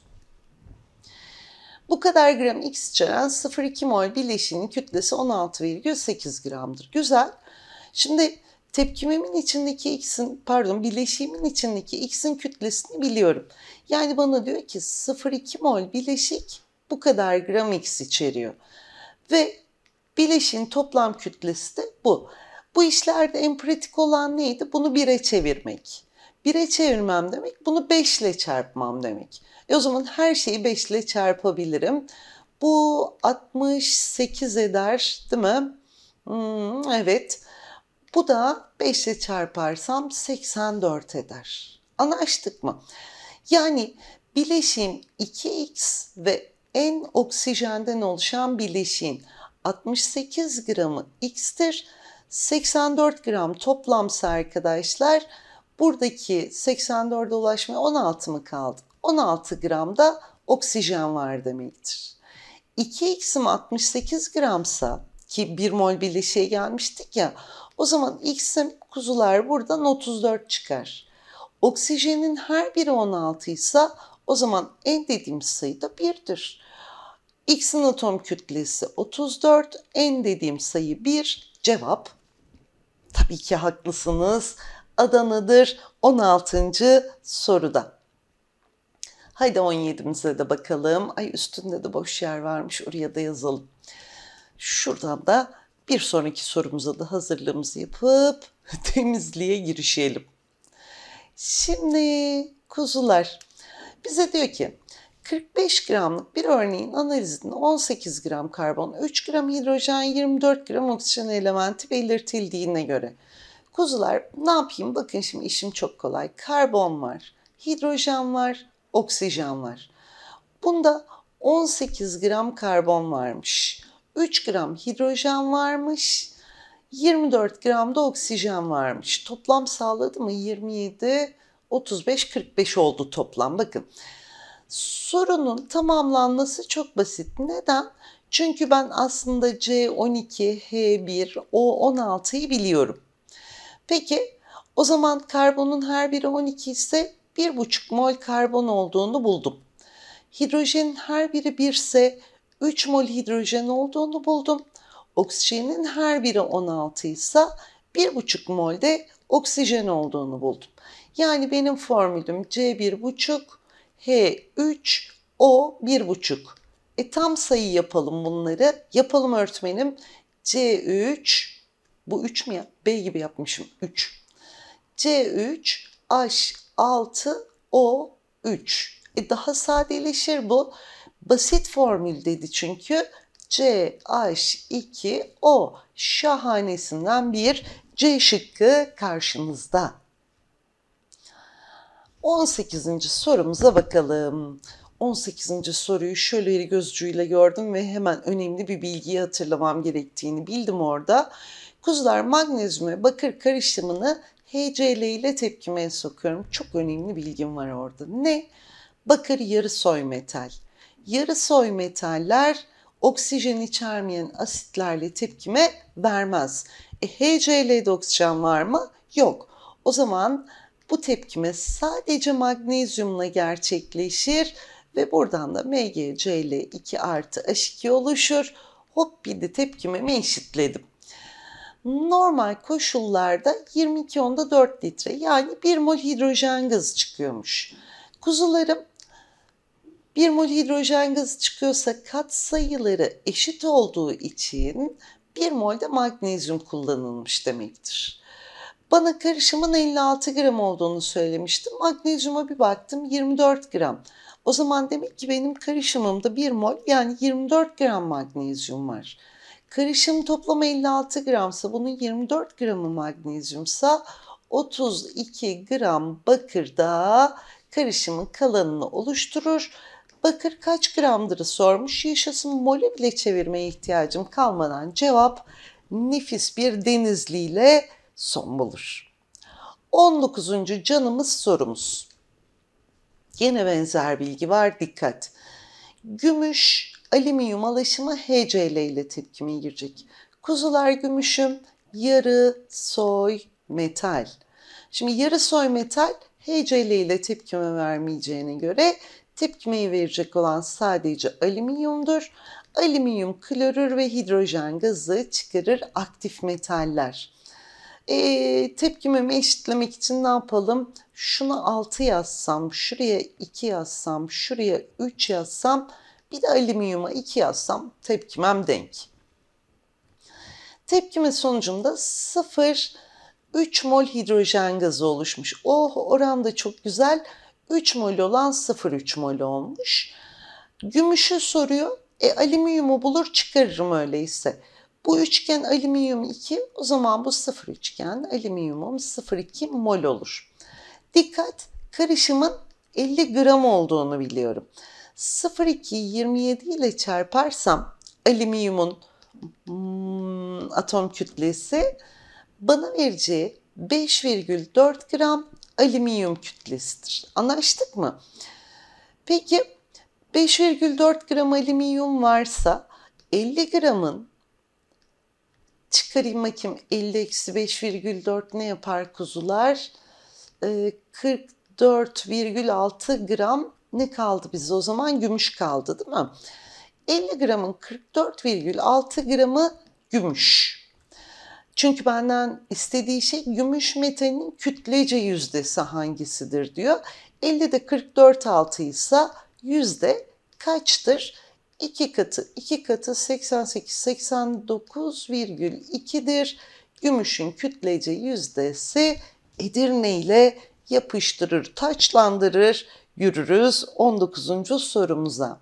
Bu kadar gram X içeren 0,2 mol bileşinin kütlesi 16,8 gramdır. Güzel. Şimdi tepkimemin içindeki x'in pardon bileşiğimin içindeki x'in kütlesini biliyorum. Yani bana diyor ki 0,2 mol bileşik bu kadar gram x içeriyor. Ve bileşin toplam kütlesi de bu. Bu işlerde en pratik olan neydi? Bunu 1'e çevirmek. 1'e çevirmem demek bunu 5 ile çarpmam demek. E o zaman her şeyi 5 ile çarpabilirim. Bu 68 eder değil mi? Hmm, evet. Evet. Bu da 5 ile çarparsam 84 eder. Anlaştık mı? Yani bileşim 2x ve en oksijenden oluşan bileşin 68 gramı x'tir. 84 gram toplamsa arkadaşlar buradaki 84'e ulaşmaya 16 mı kaldı? 16 gramda oksijen var demektir. 2 eksim 68 gramsa ki 1 mol bileşiğe gelmiştik ya o zaman x'im kuzular buradan 34 çıkar. Oksijenin her biri 16 ise o zaman en dediğim sayı da 1'dir. X'in atom kütlesi 34, en dediğim sayı 1. Cevap tabii ki haklısınız. Adana'dır 16. soruda. Haydi 17'mize de bakalım. Ay üstünde de boş yer varmış. Oraya da yazalım. Şuradan da bir sonraki sorumuza da hazırlığımızı yapıp temizliğe girişelim. Şimdi kuzular bize diyor ki 45 gramlık bir örneğin analizinde 18 gram karbon, 3 gram hidrojen, 24 gram oksijen elementi belirtildiğine göre. Kuzular ne yapayım? Bakın şimdi işim çok kolay. Karbon var, hidrojen var, oksijen var. Bunda 18 gram karbon varmış. 3 gram hidrojen varmış. 24 gram da oksijen varmış. Toplam sağladı mı 27, 35, 45 oldu toplam. Bakın sorunun tamamlanması çok basit. Neden? Çünkü ben aslında C12, H1, O16'yı biliyorum. Peki o zaman karbonun her biri 12 ise 1,5 mol karbon olduğunu buldum. Hidrojenin her biri 1 ise 3 mol hidrojen olduğunu buldum. Oksijenin her biri 16 ise 1,5 mol de oksijen olduğunu buldum. Yani benim formülüm C1,5 H3 O 1,5. E tam sayı yapalım bunları. Yapalım öğretmenim. C3 bu 3 mü ya? B gibi yapmışım. 3. C3 H6 O3. E daha sadeleşir bu. Basit formül dedi çünkü. CH2O şahanesinden bir C şıkkı karşımızda. 18. sorumuza bakalım. 18. soruyu şöyle bir gözcüğüyle gördüm ve hemen önemli bir bilgiyi hatırlamam gerektiğini bildim orada. Kuzular magnezyum ve bakır karışımını HCl ile tepkimeye sokuyorum. Çok önemli bilgim var orada. Ne? Bakır yarı soy metal yarı soy metaller oksijen içermeyen asitlerle tepkime vermez. E, HCl'de oksijen var mı? Yok. O zaman bu tepkime sadece magnezyumla gerçekleşir ve buradan da MgCl2 artı H2 oluşur. Hop bir de tepkimemi eşitledim. Normal koşullarda 22 onda 4 litre yani 1 mol hidrojen gazı çıkıyormuş. Kuzularım bir mol hidrojen gazı çıkıyorsa kat sayıları eşit olduğu için bir molde magnezyum kullanılmış demektir. Bana karışımın 56 gram olduğunu söylemiştim. Magnezyuma bir baktım 24 gram. O zaman demek ki benim karışımımda 1 mol yani 24 gram magnezyum var. Karışım toplam 56 gramsa bunun 24 gramı magnezyumsa 32 gram bakır da karışımın kalanını oluşturur Bakır kaç gramdır sormuş. Yaşasın mole bile çevirmeye ihtiyacım kalmadan cevap nefis bir denizli ile son bulur. 19. canımız sorumuz. Yine benzer bilgi var dikkat. Gümüş alüminyum alaşımı HCl ile tepkime girecek. Kuzular gümüşüm yarı soy metal. Şimdi yarı soy metal HCl ile tepkime vermeyeceğine göre tepkimeyi verecek olan sadece alüminyumdur. Alüminyum klorür ve hidrojen gazı çıkarır aktif metaller. E, tepkimemi eşitlemek için ne yapalım? Şuna 6 yazsam, şuraya 2 yazsam, şuraya 3 yazsam, bir de alüminyuma 2 yazsam tepkimem denk. Tepkime sonucunda 0, 3 mol hidrojen gazı oluşmuş. Oh oran da çok güzel. 3 mol olan 0,3 mol olmuş. Gümüşü soruyor. E, alüminyumu bulur çıkarırım öyleyse. Bu üçgen alüminyum 2 o zaman bu 0 üçgen alüminyumum 0,2 mol olur. Dikkat karışımın 50 gram olduğunu biliyorum. 0,2'yi 27 ile çarparsam alüminyumun hmm, atom kütlesi bana vereceği 5,4 gram alüminyum kütlesidir. Anlaştık mı? Peki 5,4 gram alüminyum varsa 50 gramın çıkarayım bakayım 50 eksi 5,4 ne yapar kuzular? 44,6 ee, gram ne kaldı bize o zaman? Gümüş kaldı değil mi? 50 gramın 44,6 gramı gümüş. Çünkü benden istediği şey gümüş metalinin kütlece yüzdesi hangisidir diyor. 50'de 44 altı ise yüzde kaçtır? 2 katı 2 katı 88 89,2'dir. Gümüşün kütlece yüzdesi Edirne ile yapıştırır, taçlandırır, yürürüz 19. sorumuza.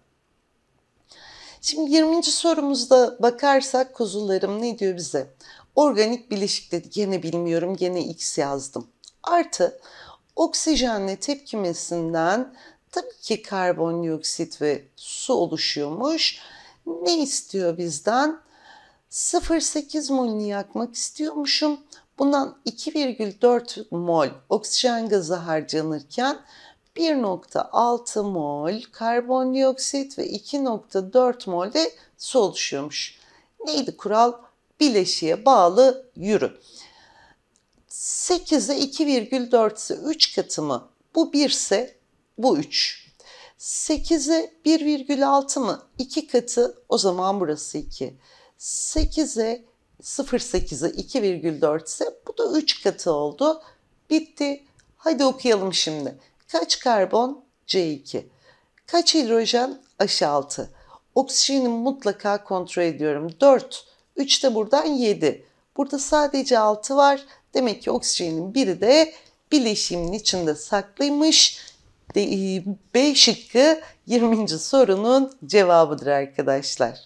Şimdi 20. sorumuzda bakarsak kuzularım ne diyor bize? Organik bileşik dedi gene bilmiyorum gene X yazdım. Artı oksijenle tepkimesinden tabii ki karbondioksit ve su oluşuyormuş. Ne istiyor bizden? 0,8 molini yakmak istiyormuşum. Bundan 2,4 mol oksijen gazı harcanırken 1,6 mol karbondioksit ve 2,4 mol de su oluşuyormuş. Neydi kural? bileşiğe bağlı yürü. 8'e 2,4 ise 3 katı mı? Bu 1 ise bu 3. 8'e 1,6 mı? 2 katı o zaman burası 2. 8'e 0,8'e 2,4 ise bu da 3 katı oldu. Bitti. Hadi okuyalım şimdi. Kaç karbon? C2. Kaç hidrojen? H6. Oksijeni mutlaka kontrol ediyorum. 4 3 de buradan 7. Burada sadece 6 var. Demek ki oksijenin biri de bileşimin içinde saklıymış. E, B şıkkı 20. sorunun cevabıdır arkadaşlar.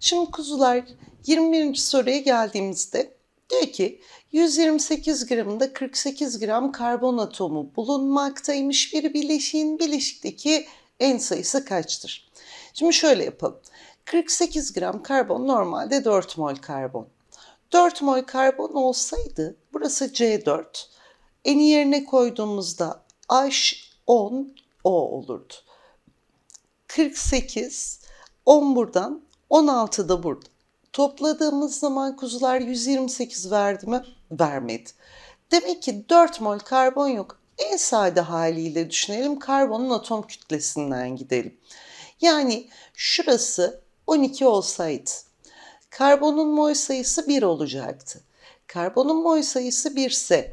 Şimdi kuzular 21. soruya geldiğimizde diyor ki 128 gramında 48 gram karbon atomu bulunmaktaymış bir bileşiğin bileşikteki en sayısı kaçtır? Şimdi şöyle yapalım. 48 gram karbon normalde 4 mol karbon. 4 mol karbon olsaydı burası C4. Eni yerine koyduğumuzda H10O olurdu. 48, 10 buradan, 16 da burada. Topladığımız zaman kuzular 128 verdi mi? Vermedi. Demek ki 4 mol karbon yok. En sade haliyle düşünelim. Karbonun atom kütlesinden gidelim. Yani şurası 12 olsaydı karbonun mol sayısı 1 olacaktı. Karbonun mol sayısı 1 ise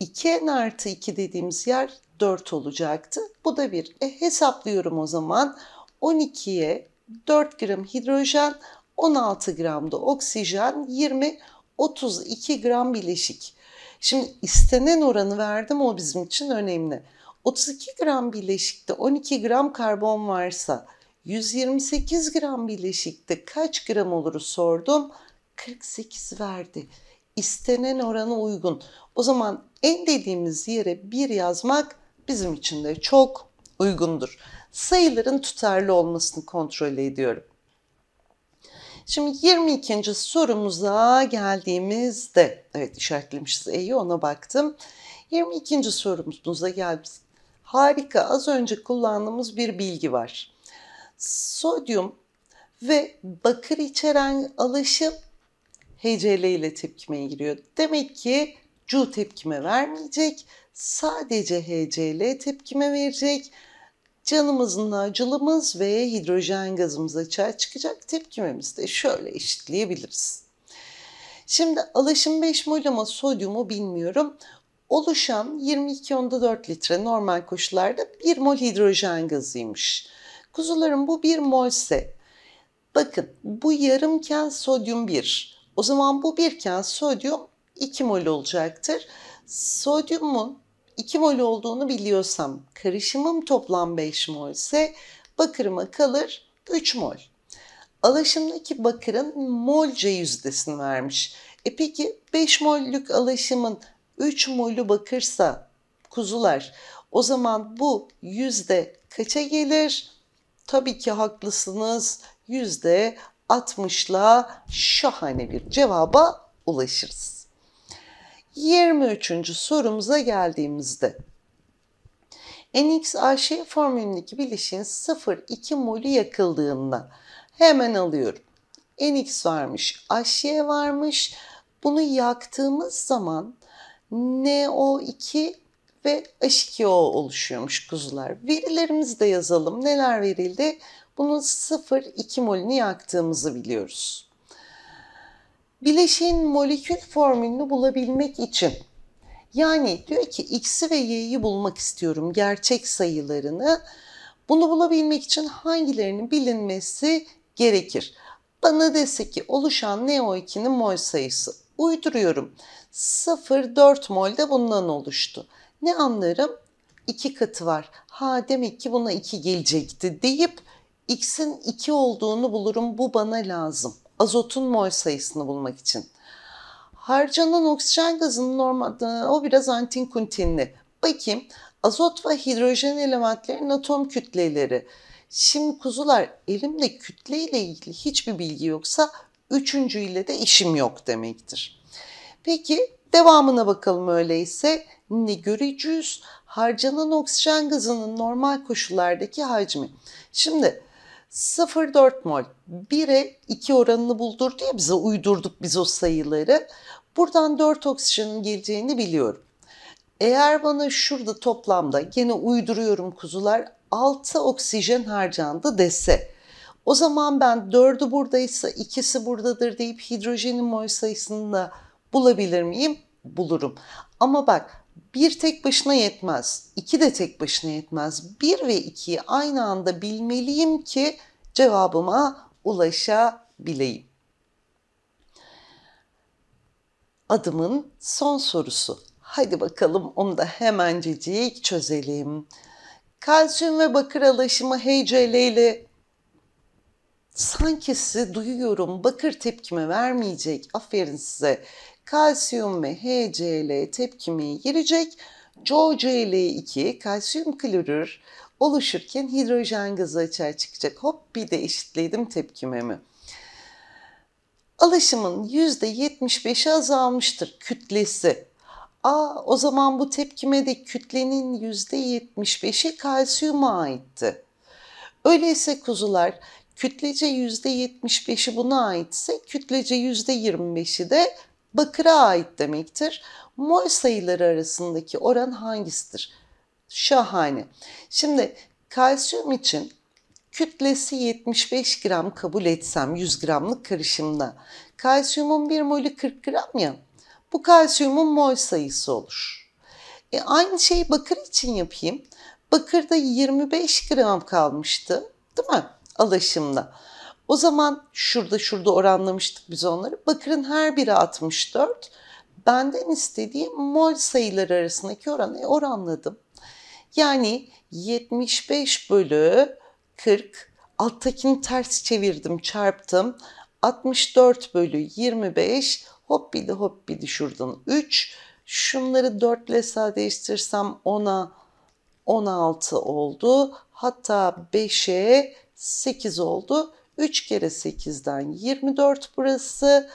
2n artı 2 dediğimiz yer 4 olacaktı. Bu da 1. E, hesaplıyorum o zaman. 12'ye 4 gram hidrojen, 16 gram da oksijen, 20, 32 gram bileşik. Şimdi istenen oranı verdim o bizim için önemli. 32 gram bileşikte 12 gram karbon varsa 128 gram bileşikte kaç gram olur sordum. 48 verdi. İstenen oranı uygun. O zaman en dediğimiz yere bir yazmak bizim için de çok uygundur. Sayıların tutarlı olmasını kontrol ediyorum. Şimdi 22. sorumuza geldiğimizde, evet işaretlemişiz E'yi ona baktım. 22. sorumuza geldik. Harika az önce kullandığımız bir bilgi var sodyum ve bakır içeren alaşım HCl ile tepkimeye giriyor. Demek ki cu tepkime vermeyecek. Sadece HCl tepkime verecek. Canımızın acılımız ve hidrojen gazımız açığa çıkacak. Tepkimemizi de şöyle eşitleyebiliriz. Şimdi alaşım 5 mol ama sodyumu bilmiyorum. Oluşan 22,4 litre normal koşullarda 1 mol hidrojen gazıymış. Kuzularım bu bir molse bakın bu yarımken sodyum 1. O zaman bu birken sodyum 2 mol olacaktır. Sodyumun 2 mol olduğunu biliyorsam karışımım toplam 5 mol ise bakırıma kalır 3 mol. Alaşımdaki bakırın molce yüzdesini vermiş. E peki 5 mollük alaşımın 3 molü bakırsa kuzular o zaman bu yüzde kaça gelir? Tabii ki haklısınız. Yüzde 60'la şahane bir cevaba ulaşırız. 23. sorumuza geldiğimizde NXAŞ formülündeki bileşiğin 0,2 molü yakıldığında hemen alıyorum. NX varmış, AŞ varmış. Bunu yaktığımız zaman NO2 ve aşikio oluşuyormuş kuzular. Verilerimizi de yazalım. Neler verildi? Bunun 0,2 molünü yaktığımızı biliyoruz. Bileşin molekül formülünü bulabilmek için yani diyor ki x'i ve y'yi bulmak istiyorum gerçek sayılarını. Bunu bulabilmek için hangilerinin bilinmesi gerekir? Bana dese ki oluşan NO2'nin mol sayısı uyduruyorum. 0,4 mol de bundan oluştu ne anlarım? İki katı var. Ha demek ki buna iki gelecekti deyip x'in iki olduğunu bulurum. Bu bana lazım. Azotun mol sayısını bulmak için. Harcanan oksijen gazının normalde o biraz antin kuntinli. Bakayım azot ve hidrojen elementlerinin atom kütleleri. Şimdi kuzular elimde kütle ile ilgili hiçbir bilgi yoksa üçüncü ile de işim yok demektir. Peki devamına bakalım öyleyse. Ne göreceğiz harcanan oksijen gazının normal koşullardaki hacmi. Şimdi 0,4 mol 1'e 2 oranını buldurdu ya bize uydurduk biz o sayıları. Buradan 4 oksijenin geleceğini biliyorum. Eğer bana şurada toplamda gene uyduruyorum kuzular 6 oksijen harcandı dese o zaman ben 4'ü buradaysa ikisi buradadır deyip hidrojenin mol sayısını da bulabilir miyim? Bulurum. Ama bak bir tek başına yetmez. iki de tek başına yetmez. Bir ve ikiyi aynı anda bilmeliyim ki cevabıma ulaşabileyim. Adımın son sorusu. Hadi bakalım onu da hemencecik çözelim. Kalsiyum ve bakır alaşımı HCl ile sanki sizi duyuyorum bakır tepkime vermeyecek. Aferin size kalsiyum ve HCl tepkimi girecek. CoCl2 kalsiyum klorür oluşurken hidrojen gazı açığa çıkacak. Hop bir de eşitledim tepkimemi. Alışımın %75'i azalmıştır kütlesi. Aa o zaman bu tepkime de kütlenin %75'i kalsiyuma aitti. Öyleyse kuzular kütlece %75'i buna aitse kütlece %25'i de bakıra ait demektir. Mol sayıları arasındaki oran hangisidir? Şahane. Şimdi kalsiyum için kütlesi 75 gram kabul etsem 100 gramlık karışımda kalsiyumun bir molü 40 gram ya bu kalsiyumun mol sayısı olur. E aynı şeyi bakır için yapayım. Bakırda 25 gram kalmıştı değil mi? Alaşımda. O zaman şurada şurada oranlamıştık biz onları. Bakır'ın her biri 64. Benden istediği mol sayıları arasındaki oranı oranladım. Yani 75 bölü 40 alttakini ters çevirdim çarptım. 64 bölü 25 Hop hoppidi hoppidi şuradan 3. Şunları 4 ile sadeleştirsem 10'a 16 oldu. Hatta 5'e 8 oldu. 3 kere 8'den 24 burası.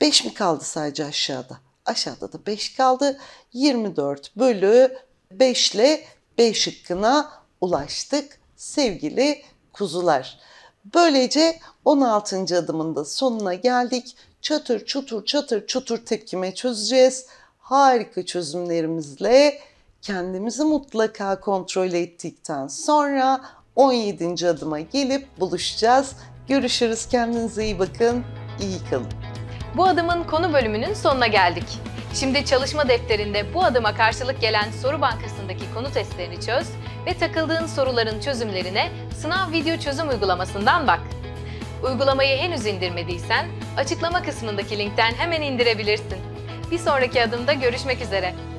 5 mi kaldı sadece aşağıda? Aşağıda da 5 kaldı. 24 bölü 5 ile B şıkkına ulaştık sevgili kuzular. Böylece 16. adımın da sonuna geldik. Çatır çutur çatır çutur tepkime çözeceğiz. Harika çözümlerimizle kendimizi mutlaka kontrol ettikten sonra 17. adıma gelip buluşacağız. Görüşürüz. Kendinize iyi bakın. İyi kalın. Bu adımın konu bölümünün sonuna geldik. Şimdi çalışma defterinde bu adıma karşılık gelen soru bankasındaki konu testlerini çöz ve takıldığın soruların çözümlerine sınav video çözüm uygulamasından bak. Uygulamayı henüz indirmediysen açıklama kısmındaki linkten hemen indirebilirsin. Bir sonraki adımda görüşmek üzere.